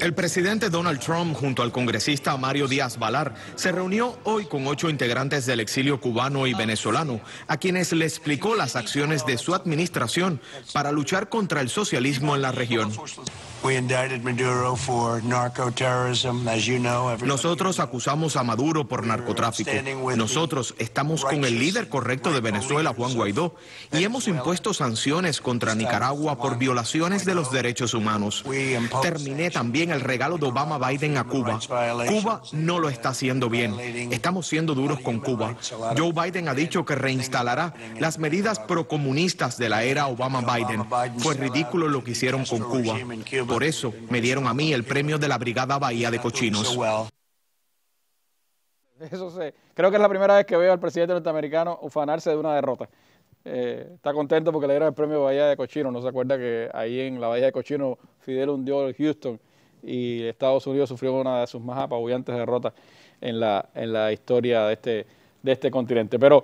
G: El presidente Donald Trump junto al congresista Mario Díaz Valar, se reunió hoy con ocho integrantes del exilio cubano y venezolano, a quienes le explicó las acciones de su administración para luchar contra el socialismo en la región. Nosotros acusamos a Maduro por narcotráfico. Nosotros estamos con el líder correcto de Venezuela, Juan Guaidó, y hemos impuesto sanciones contra Nicaragua por violaciones de los derechos humanos. Terminé también el regalo de Obama-Biden a Cuba. Cuba no lo está haciendo bien. Estamos siendo duros con Cuba. Joe Biden ha dicho que reinstalará las medidas procomunistas de la era Obama-Biden. Fue ridículo lo que hicieron con Cuba por eso me dieron a mí el premio de la Brigada Bahía de Cochinos.
A: Eso sé. Creo que es la primera vez que veo al presidente norteamericano ufanarse de una derrota. Eh, está contento porque le dieron el premio Bahía de Cochino. No se acuerda que ahí en la Bahía de Cochino Fidel hundió el Houston y Estados Unidos sufrió una de sus más apabullantes derrotas en la, en la historia de este, de este continente. Pero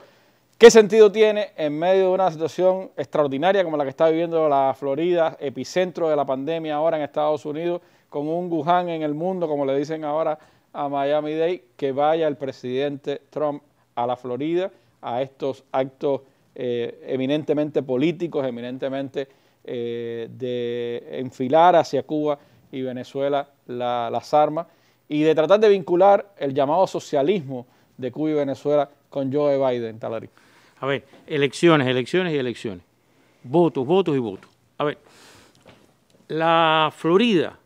A: ¿Qué sentido tiene en medio de una situación extraordinaria como la que está viviendo la Florida, epicentro de la pandemia ahora en Estados Unidos, con un Wuhan en el mundo, como le dicen ahora a Miami Day, que vaya el presidente Trump a la Florida, a estos actos eh, eminentemente políticos, eminentemente eh, de enfilar hacia Cuba y Venezuela las armas y de tratar de vincular el llamado socialismo de Cuba y Venezuela con Joe Biden, Talari.
H: A ver, elecciones, elecciones y elecciones. Votos, votos y votos. A ver, la Florida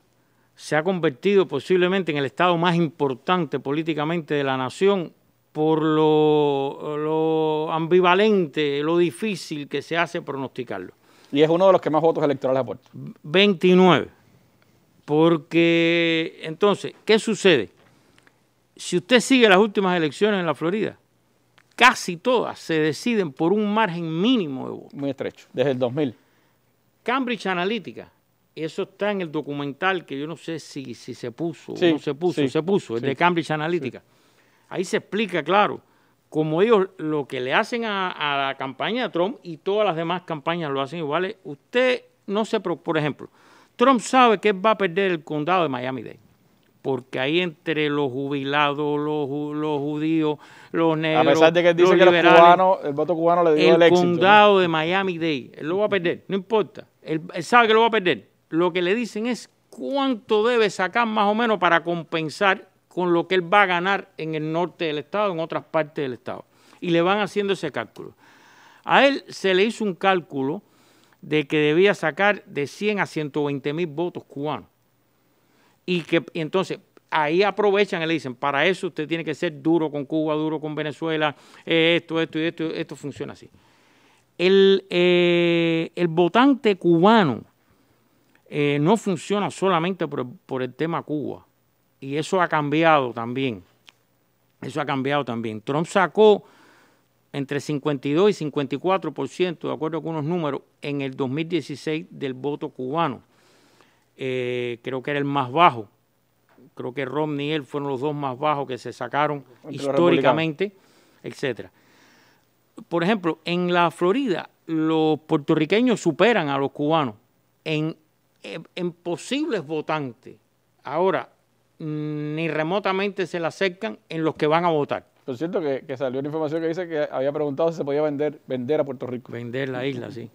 H: se ha convertido posiblemente en el estado más importante políticamente de la nación por lo, ambivalente, lo difícil que se hace pronosticarlo.
A: Y es uno de los que más votos electorales aporta.
H: 29. Porque entonces, ¿qué sucede? Si usted sigue las últimas elecciones en la Florida, casi todas se deciden por un margen mínimo de votos. Muy estrecho, desde el 2000. Cambridge Analytica, eso está en el documental que yo no sé si, si se puso o no se puso, se puso, el de Cambridge Analytica. Ahí se explica, claro, como ellos lo que le hacen a, la campaña de Trump y todas las demás campañas lo hacen igual. usted no se, por ejemplo, Trump sabe que va a perder el condado de Miami-Dade porque ahí entre los jubilados, los, judíos, los negros. A pesar de que dice que el
A: voto cubano le dio el, el condado
H: de Miami-Dade, él lo va a perder, no importa. él, sabe que lo va a perder. Lo que le dicen es cuánto debe sacar más o menos para compensar con lo que él va a ganar en el norte del estado, en otras partes del estado. Y le van haciendo ese cálculo. A él se le hizo un cálculo de que debía sacar de 100 a 120 mil votos cubanos y que entonces ahí aprovechan y le dicen, para eso usted tiene que ser duro con Cuba, duro con Venezuela, eh, esto, esto y esto, esto funciona así. El, eh, votante cubano eh, no funciona solamente por, por el tema Cuba. Y eso ha cambiado también. Eso ha cambiado también. Trump sacó entre 52 y 54%, de acuerdo con unos números, en el 2016 del voto cubano. Eh, creo que era el más bajo. Creo que Romney y él fueron los dos más bajos que se sacaron históricamente, etcétera. Por ejemplo, en la Florida los puertorriqueños superan a los cubanos en, posibles votantes. Ahora, mm, ni remotamente se le acercan en los que van a votar. Por cierto, que, salió una información que dice que había preguntado si se podía vender, vender a Puerto Rico. Vender la isla, sí.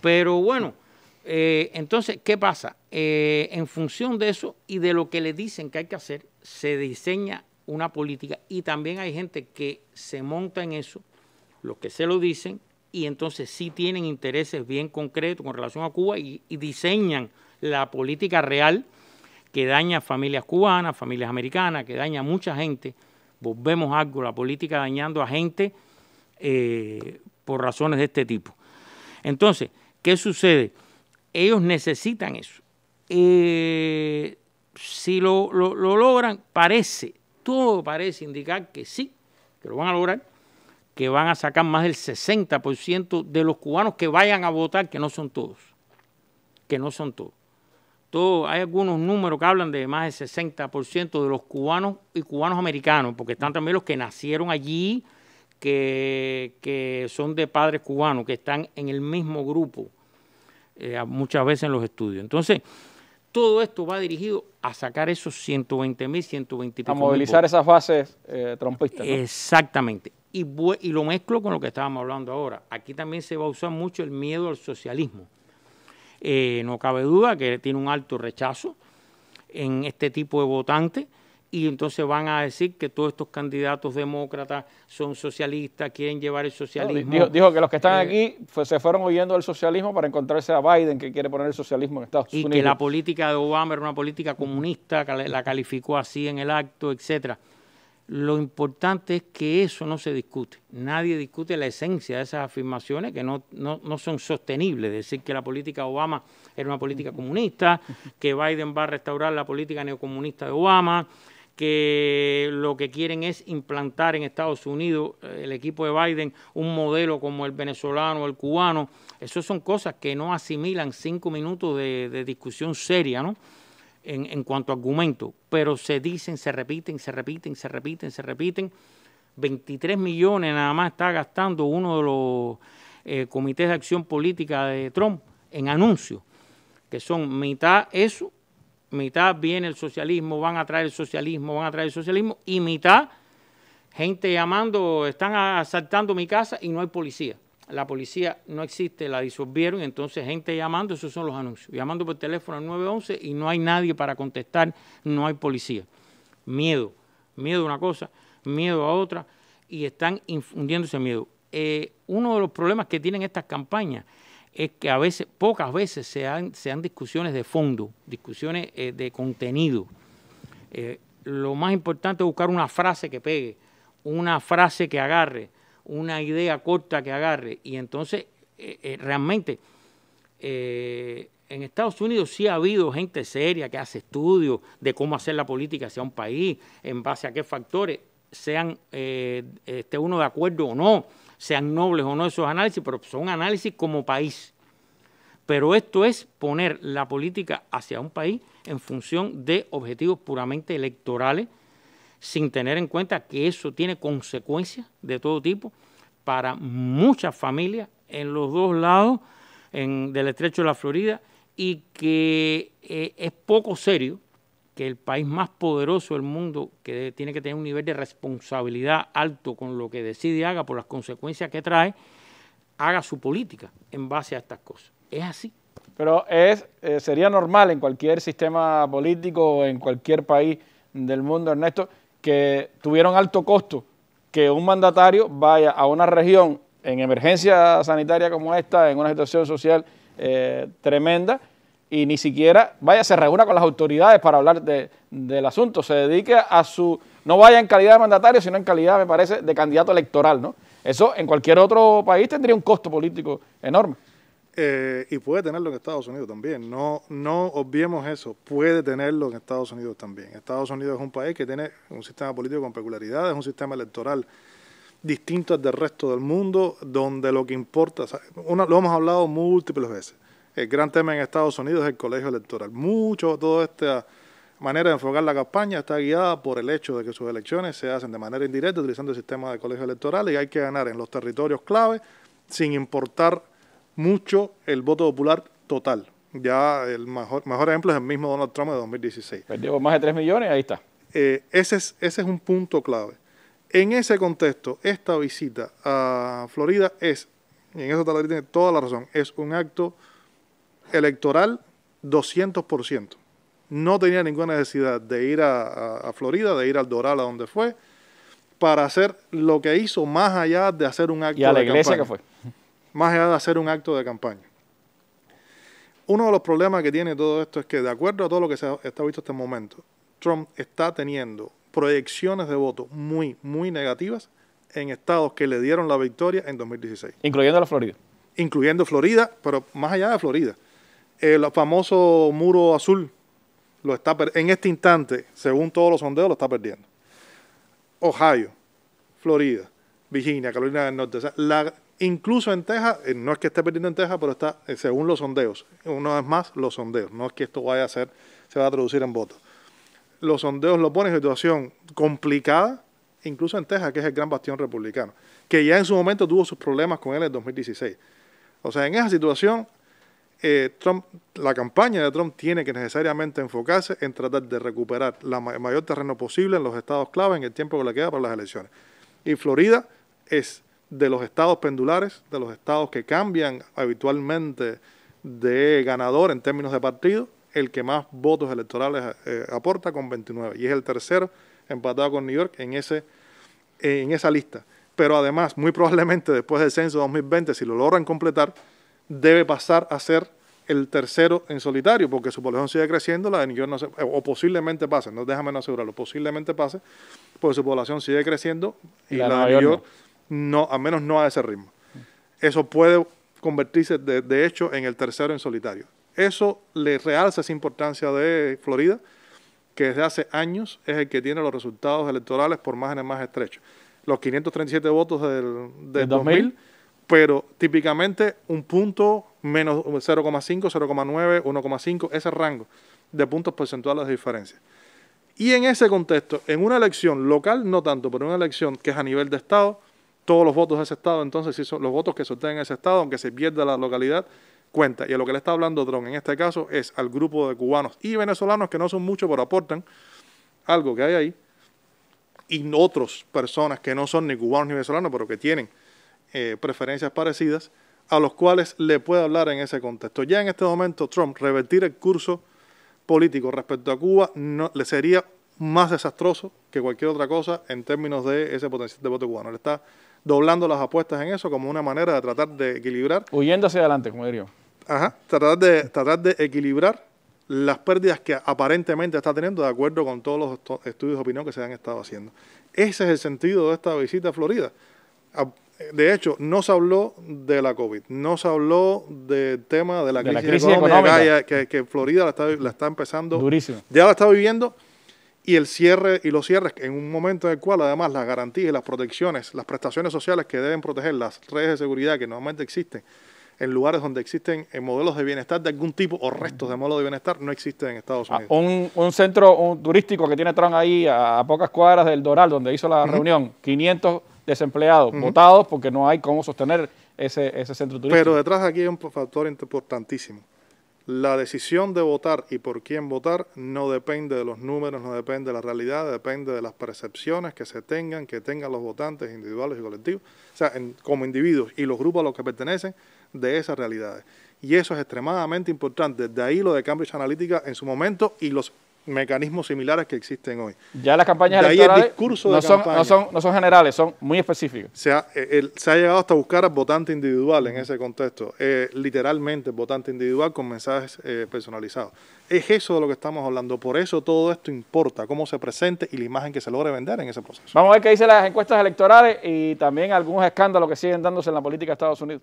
H: Pero bueno. Eh, entonces, ¿qué pasa? Eh, en función de eso y de lo que le dicen que hay que hacer, se diseña una política y también hay gente que se monta en eso, los que se lo dicen, y entonces sí tienen intereses bien concretos con relación a Cuba y, diseñan la política real que daña a familias cubanas, familias americanas, que daña a mucha gente. Volvemos algo, la política dañando a gente eh, por razones de este tipo. Entonces, ¿qué sucede? Ellos necesitan eso. Eh, si lo, logran, parece, todo parece indicar que sí, que lo van a lograr, que van a sacar más del 60% de los cubanos que vayan a votar, que no son todos, que no son todos. hay algunos números que hablan de más del 60% de los cubanos y cubanos americanos, porque están también los que nacieron allí, que, que son de padres cubanos, que están en el mismo grupo. Eh, muchas veces en los estudios. Entonces, todo esto va dirigido a sacar esos 120 mil, 120 A movilizar esas
A: bases eh, trompistas.
H: Exactamente. Y, lo mezclo con lo que estábamos hablando ahora. Aquí también se va a usar mucho el miedo al socialismo. Eh, no cabe duda que tiene un alto rechazo en este tipo de votantes y entonces van a decir que todos estos candidatos demócratas son socialistas, quieren llevar el socialismo. dijo, que los que están eh,
A: aquí se fueron huyendo del socialismo para encontrarse a Biden, que quiere poner el socialismo
H: en Estados Unidos. Y que la política de Obama era una política comunista, la calificó así en el acto, etcétera. Lo importante es que eso no se discute. Nadie discute la esencia de esas afirmaciones que no, no son sostenibles. Decir que la política de Obama era una política comunista, que Biden va a restaurar la política neocomunista de Obama, que lo que quieren es implantar en Estados Unidos, eh, el equipo de Biden, un modelo como el venezolano, el cubano. Esas son cosas que no asimilan cinco minutos de, discusión seria, ¿no? En, cuanto a argumento, pero se dicen, se repiten, se repiten, se repiten, se repiten. 23 millones nada más está gastando uno de los eh, comités de acción política de Trump en anuncios, que son mitad eso mitad viene el socialismo, van a traer el socialismo, van a traer el socialismo, y mitad gente llamando, están asaltando mi casa y no hay policía. La policía no existe, la disolvieron, entonces gente llamando, esos son los anuncios, llamando por teléfono al 911 y no hay nadie para contestar, no hay policía. Miedo, miedo a una cosa, miedo a otra, y están infundiéndose miedo. Eh, uno de los problemas que tienen estas campañas es que a veces, pocas veces se han discusiones de fondo, discusiones eh, de contenido. Eh, lo más importante es buscar una frase que pegue, una frase que agarre, una idea corta que agarre. Y entonces, eh, realmente, en Estados Unidos sí ha habido gente seria que hace estudios de cómo hacer la política hacia un país, en base a qué factores, sean este uno de acuerdo o no sean nobles o no esos análisis, pero son análisis como país. Pero esto es poner la política hacia un país en función de objetivos puramente electorales, sin tener en cuenta que eso tiene consecuencias de todo tipo para muchas familias en los dos lados en, del estrecho de la Florida y que eh, es poco serio el país más poderoso del mundo, que tiene que tener un nivel de responsabilidad alto con lo que decide y haga por las consecuencias que trae, haga su política en base a estas cosas. Es así. Pero es,
A: eh, sería normal en cualquier sistema político, o en cualquier país del mundo, Ernesto, que tuviera un alto costo que un mandatario vaya a una región en emergencia sanitaria como esta, en una situación social eh, tremenda, y ni siquiera vaya, se reúna con las autoridades para hablar de, del asunto, se dedique a su, no vaya en calidad de mandatario, sino en calidad, me parece, de candidato electoral, ¿no? Eso en cualquier otro
I: país tendría un costo político enorme. Eh, y puede tenerlo en Estados Unidos también. No, no obviemos eso. Puede tenerlo en Estados Unidos también. Estados Unidos es un país que tiene un sistema político con peculiaridades, un sistema electoral distinto al del resto del mundo, donde lo que importa, lo hemos hablado múltiples veces, el gran tema en Estados Unidos es el colegio electoral. Mucho de toda esta manera de enfocar la campaña está guiada por el hecho de que sus elecciones se hacen de manera indirecta utilizando el sistema de colegio electoral y hay que ganar en los territorios clave sin importar mucho el voto popular total. Ya el mejor, mejor ejemplo es el mismo Donald Trump de 2016. Perdió pues más de 3 millones, ahí está. Eh, ese, es, un punto clave. En ese contexto, esta visita a Florida es, y en eso vez tiene toda la razón, es un acto electoral 200%. No tenía ninguna necesidad de ir a, a, Florida, de ir al Doral, a donde fue, para hacer lo que hizo más allá de hacer un acto de campaña. Y a la iglesia que fue. Más allá de hacer un acto de campaña. Uno de los problemas que tiene todo esto es que, de acuerdo a todo lo que se ha, está visto hasta el momento, Trump está teniendo proyecciones de voto muy, muy negativas en estados que le dieron la victoria en 2016. Incluyendo la Florida. Incluyendo Florida, pero más allá de Florida el famoso muro azul lo está en este instante, según todos los sondeos, lo está perdiendo. Ohio, Florida, Virginia, Carolina del Norte. incluso en Texas, eh, no es que esté perdiendo en Texas, pero está eh, según los sondeos. Una vez más, los sondeos. No es que esto vaya a ser, se va a traducir en votos. Los sondeos lo ponen en situación complicada, incluso en Texas, que es el gran bastión republicano, que ya en su momento tuvo sus problemas con él en 2016. O sea, en esa situación eh, Trump, la campaña de Trump tiene que necesariamente enfocarse en tratar de recuperar la, el mayor terreno posible en los estados clave en el tiempo que le queda para las elecciones. Y Florida es de los estados pendulares, de los estados que cambian habitualmente de ganador en términos de partido, el que más votos electorales eh, aporta con 29 y es el tercero empatado con New York en ese en esa lista. Pero además, muy probablemente después del censo 2020, si lo logran completar, debe pasar a ser el tercero en solitario, porque su población sigue creciendo, la de no eh, o posiblemente pase, no déjame no asegurarlo, posiblemente pase, porque su población sigue creciendo y, la, de New York, no. al menos no a ese ritmo. Eso puede convertirse de, hecho en el tercero en solitario. Eso le realza esa importancia de Florida, que desde hace años es el que tiene los resultados electorales por márgenes más estrechos. Los 537 votos del, 2000 pero típicamente un punto menos 0,5, 0,9, 1,5, ese rango de puntos porcentuales de diferencia. Y en ese contexto, en una elección local, no tanto, pero en una elección que es a nivel de Estado, todos los votos de ese Estado, entonces si son los votos que se en ese Estado, aunque se pierda la localidad, cuenta. Y a lo que le está hablando Trump en este caso es al grupo de cubanos y venezolanos, que no son muchos, pero aportan algo que hay ahí, y otras personas que no son ni cubanos ni venezolanos, pero que tienen eh, preferencias parecidas, a los cuales le puede hablar en ese contexto. Ya en este momento, Trump revertir el curso político respecto a Cuba no, le sería más desastroso que cualquier otra cosa en términos de ese potencial de voto cubano. Le está doblando las apuestas en eso como una manera de tratar de equilibrar. Huyendo hacia adelante, como diría. Ajá, tratar de, tratar de equilibrar las pérdidas que aparentemente está teniendo de acuerdo con todos los estudios de opinión que se han estado haciendo. Ese es el sentido de esta visita a Florida de hecho, no se habló de la COVID, no se habló del tema de la crisis, económica, Que, Florida la está, empezando. Durísimo. Ya la está viviendo y el cierre y los cierres en un momento en el cual además las garantías y las protecciones, las prestaciones sociales que deben proteger las redes de seguridad que normalmente existen en lugares donde existen eh, modelos de bienestar de algún tipo o restos de modelos de bienestar no existen en Estados ah,
A: Unidos. un, centro turístico que tiene Trump ahí a, pocas cuadras del Doral donde hizo la reunión, 500 desempleados, votados porque no hay cómo sostener ese, ese centro turístico. Pero detrás
I: aquí hay un factor importantísimo. La decisión de votar y por quién votar no depende de los números, no depende de la realidad, depende de las percepciones que se tengan, que tengan los votantes individuales y colectivos, o sea, como individuos y los grupos a los que pertenecen, de esas realidades. Y eso es extremadamente importante. De ahí lo de Cambridge Analytica en su momento y los mecanismos similares que existen hoy.
A: Ya las campañas electorales ahí el discurso no, son, campaña. no, son,
I: no, son, generales, son muy específicos. Se ha, eh, se ha llegado hasta buscar al votante individual en ese contexto, eh, literalmente votante individual con mensajes eh, personalizados. Es eso de lo que estamos hablando, por eso todo esto importa, cómo se presente y la imagen que se logre vender en ese proceso.
A: Vamos a ver qué dicen las encuestas electorales y también algunos escándalos que siguen dándose en la política de Estados Unidos.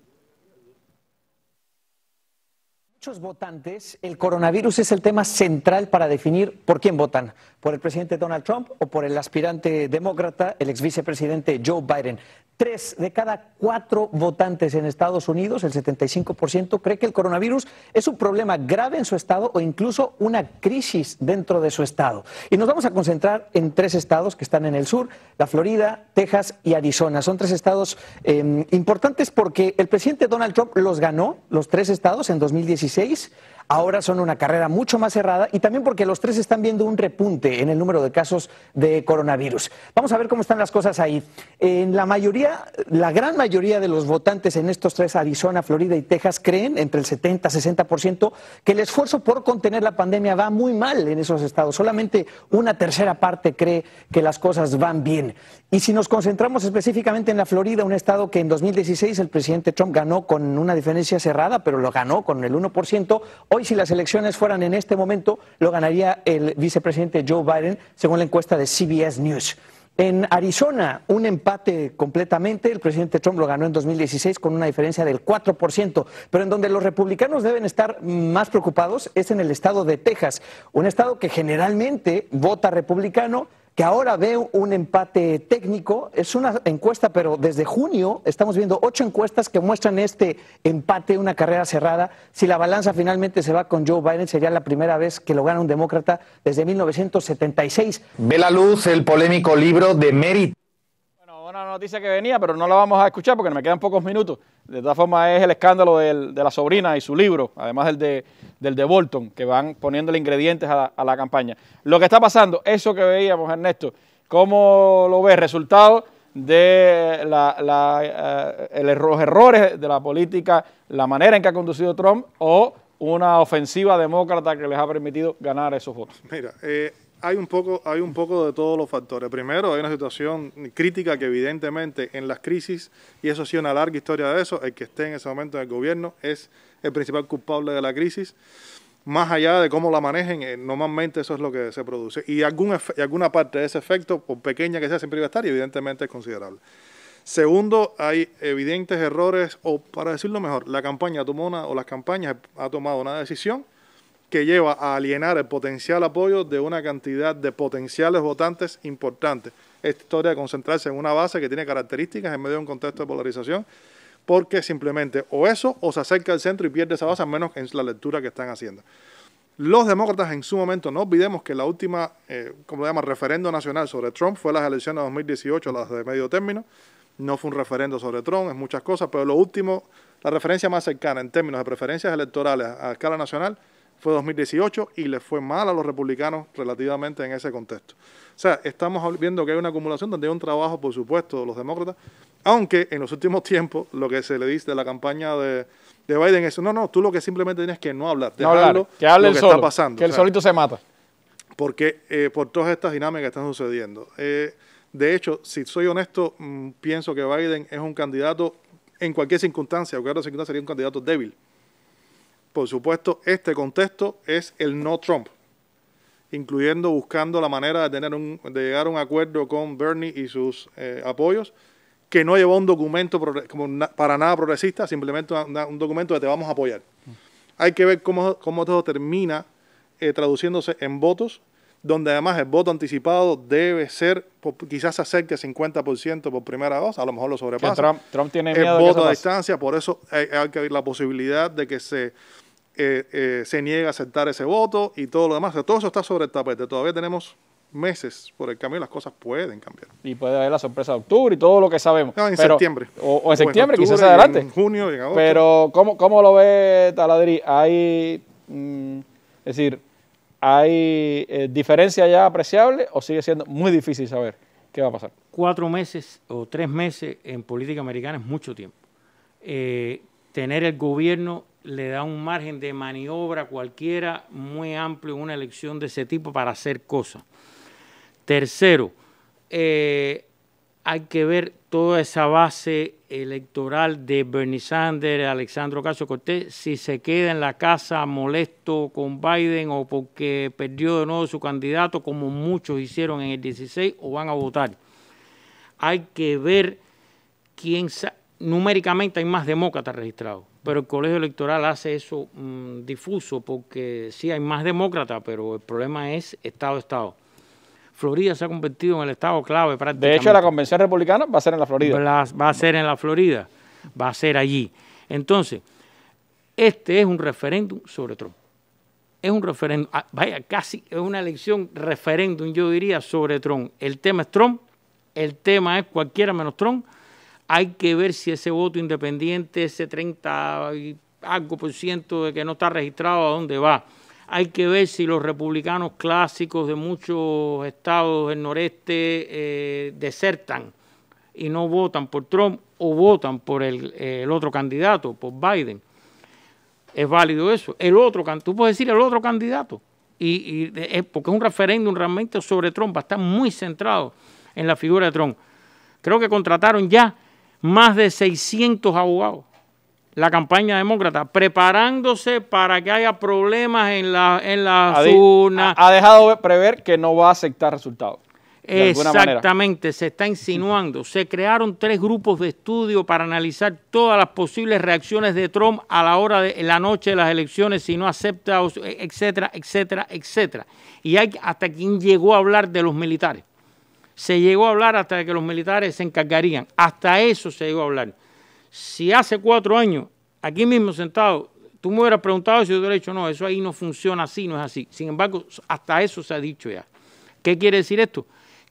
F: Muchos votantes, el coronavirus es el tema central para definir por quién votan, por el presidente Donald Trump o por el aspirante demócrata, el ex vicepresidente Joe Biden. Tres de cada cuatro votantes en Estados Unidos, el 75%, cree que el coronavirus es un problema grave en su estado o incluso una crisis dentro de su estado. Y nos vamos a concentrar en tres estados que están en el sur, la Florida, Texas y Arizona. Son tres estados em, importantes porque el presidente Donald Trump los ganó, los tres estados, en 2016 ahora son una carrera mucho más cerrada y también porque los tres están viendo un repunte en el número de casos de coronavirus. Vamos a ver cómo están las cosas ahí. En la mayoría, la gran mayoría de los votantes en estos tres, Arizona, Florida y Texas, creen, entre el 70 y 60%, que el esfuerzo por contener la pandemia va muy mal en esos estados. Solamente una tercera parte cree que las cosas van bien. Y si nos concentramos específicamente en la Florida, un estado que en 2016 el presidente Trump ganó con una diferencia cerrada, pero lo ganó con el 1%, Hoy, si las elecciones fueran en este momento, lo ganaría el vicepresidente Joe Biden, según la encuesta de CBS News. En Arizona, un empate completamente. El presidente Trump lo ganó en 2016 con una diferencia del 4%. Pero en donde los republicanos deben estar más preocupados es en el estado de Texas, un estado que generalmente vota republicano que ahora ve un empate técnico. Es una encuesta, pero desde junio estamos viendo ocho encuestas que muestran este empate, una carrera cerrada. Si la balanza finalmente se va con Joe Biden, sería la primera vez que lo gana un demócrata desde 1976. Ve la luz el polémico
A: libro de Mérito. Bueno, una noticia que venía, pero no la vamos a escuchar porque me quedan pocos minutos. De todas formas, es el escándalo de la sobrina y su libro, además del de, Bolton, que van poniéndole ingredientes a la, campaña. Lo que está pasando, eso que veíamos, Ernesto, ¿cómo lo ves? Resultado de eh, los errores de la política, la manera en que ha conducido Trump o una ofensiva demócrata que les ha permitido ganar esos votos.
I: Mira, eh, hay un poco hay un poco de todos los factores. Primero, hay una situación crítica que evidentemente en las crisis y eso ha sido una larga historia de eso, el que esté en ese momento en el gobierno es el principal culpable de la crisis. Más allá de cómo la manejen, eh, normalmente eso es lo que se produce. Y, alguna parte de ese efecto, por pequeña que sea, siempre iba a estar y evidentemente es considerable. Segundo, hay evidentes errores, o para decirlo mejor, la campaña tomó o las campañas ha tomado una decisión que lleva a alienar el potencial apoyo de una cantidad de potenciales votantes importantes. Esta historia de concentrarse en una base que tiene características en medio de un contexto de polarización, porque simplemente o eso o se acerca al centro y pierde esa base, a menos en la lectura que están haciendo. Los demócratas en su momento, no olvidemos que la última, eh, como se llama, referendo nacional sobre Trump fue las elecciones de 2018, las de medio término. No fue un referendo sobre Trump, es muchas cosas, pero lo último, la referencia más cercana en términos de preferencias electorales a escala nacional fue 2018 y le fue mal a los republicanos relativamente en ese contexto. O sea, estamos viendo que hay una acumulación donde hay un trabajo, por supuesto, de los demócratas, aunque en los últimos tiempos lo que se le dice de la campaña de, de Biden es, no, no, tú lo que simplemente tienes que no hablar, no hablar que hable lo el que Que el solito se mata. Porque eh, por todas estas dinámicas que están sucediendo. Eh, de hecho, si soy honesto, mm, pienso que Biden es un candidato en cualquier circunstancia, o cualquier circunstancia sería un candidato débil por supuesto, este contexto es el no Trump, incluyendo buscando la manera de, tener un, de llegar a un acuerdo con Bernie y sus eh, apoyos, que no llevó un documento para nada progresista, simplemente un documento de te vamos a apoyar. Hay que ver cómo, todo termina eh, traduciéndose en votos donde además el voto anticipado debe ser, quizás se acepte 50% por primera vez, a lo mejor lo sobrepasa. Trump, Trump, tiene miedo El voto a distancia, por eso hay, que abrir la posibilidad de que se, eh, eh, se niegue a aceptar ese voto y todo lo demás. todo eso está sobre el tapete. Todavía tenemos meses por el camino las cosas pueden cambiar. Y puede haber la sorpresa de octubre y todo lo que sabemos. No, en septiembre. O, en septiembre, quizás adelante. En junio, en Pero,
A: ¿cómo, cómo lo ve Taladri? Hay, mm, es decir, ¿Hay eh, diferencia ya apreciable o sigue siendo muy difícil saber
H: qué va a pasar? Cuatro meses o tres meses en política americana es mucho tiempo. Eh, tener el gobierno le da un margen de maniobra cualquiera muy amplio en una elección de ese tipo para hacer cosas. Tercero, eh, hay que ver toda esa base electoral de Bernie Sanders, Alexandro Caso Cortés, si se queda en la casa molesto con Biden o porque perdió de nuevo su candidato, como muchos hicieron en el 16, o van a votar. Hay que ver quién numéricamente hay más demócratas registrados, pero el colegio electoral hace eso mm, difuso porque sí hay más demócratas, pero el problema es Estado-Estado. Florida se ha convertido en el estado clave prácticamente. De hecho, la convención
A: republicana va a ser en la Florida.
H: va a ser en la Florida, va a ser allí. Entonces, este es un referéndum sobre Trump. Es un referéndum, ah, vaya, casi es una elección referéndum, yo diría, sobre Trump. El tema es Trump, el tema es cualquiera menos Trump. Hay que ver si ese voto independiente, ese 30 y algo por ciento de que no está registrado, a dónde va. Hay que ver si los republicanos clásicos de muchos estados del noreste eh, desertan y no votan por Trump o votan por el, otro candidato, por Biden. Es válido eso. El otro, tú puedes decir el otro candidato, y, porque es un referéndum realmente sobre Trump, va a estar muy centrado en la figura de Trump. Creo que contrataron ya más de 600 abogados la campaña demócrata, preparándose para que haya problemas en la, en la
A: Ha dejado prever que no va a aceptar resultados.
H: Exactamente, se está insinuando. Se crearon tres grupos de estudio para analizar todas las posibles reacciones de Trump a la hora de la noche de las elecciones, si no acepta, etcétera, etcétera, etcétera. Y hay hasta quien llegó a hablar de los militares. Se llegó a hablar hasta que los militares se encargarían. Hasta eso se llegó a hablar. Si hace cuatro años, aquí mismo sentado, tú me hubieras preguntado si yo hubiera dicho, no, eso ahí no funciona así, no es así. Sin embargo, hasta eso se ha dicho ya. ¿Qué quiere decir esto?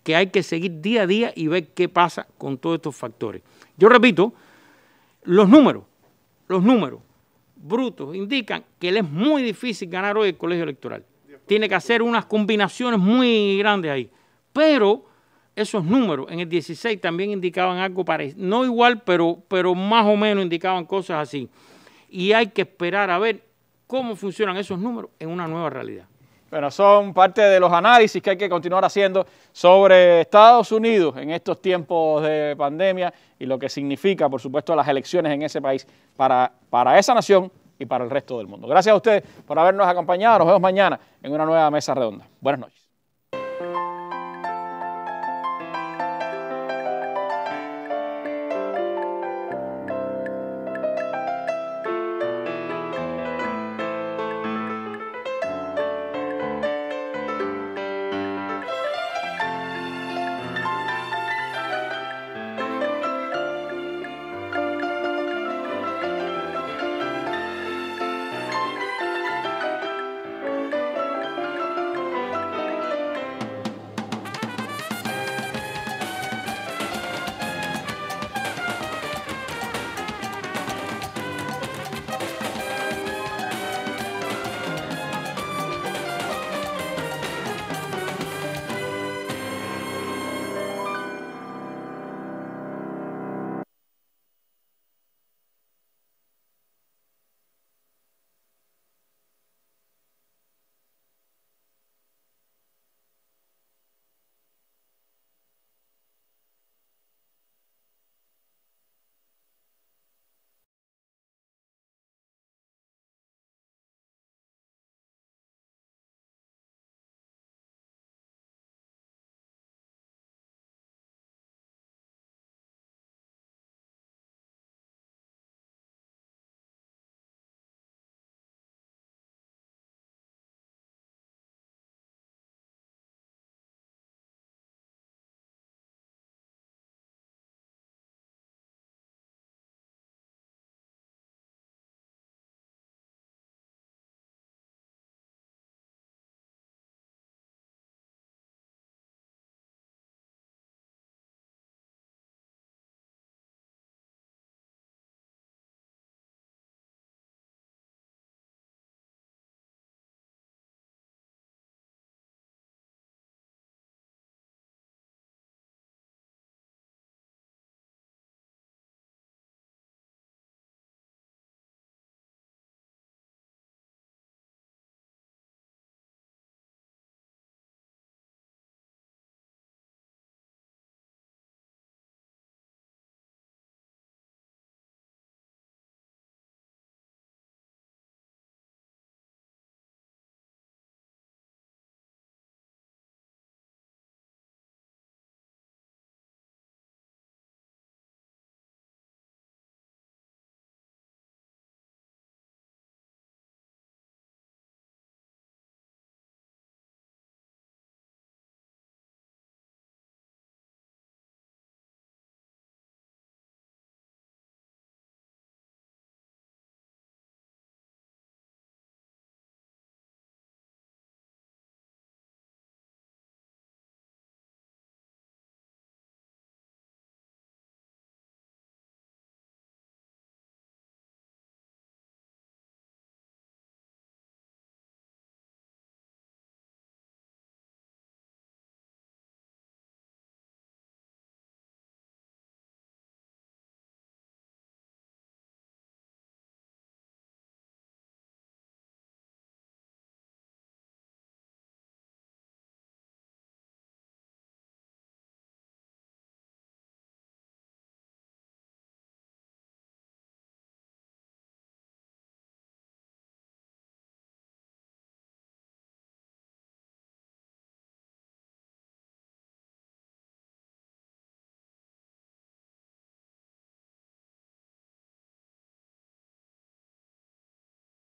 H: Que hay que seguir día a día y ver qué pasa con todos estos factores. Yo repito, los números, los números brutos indican que es muy difícil ganar hoy el colegio electoral. Tiene que hacer unas combinaciones muy grandes ahí. Pero esos números. En el 16 también indicaban algo parecido, no igual, pero, pero más o menos indicaban cosas así. Y hay que esperar a ver cómo funcionan esos números en una nueva
A: realidad. Bueno, son parte de los análisis que hay que continuar haciendo sobre Estados Unidos en estos tiempos de pandemia y lo que significa, por supuesto, las elecciones en ese país para, para esa nación y para el resto del mundo. Gracias a ustedes por habernos acompañado. Nos vemos mañana en una nueva mesa redonda. Buenas noches.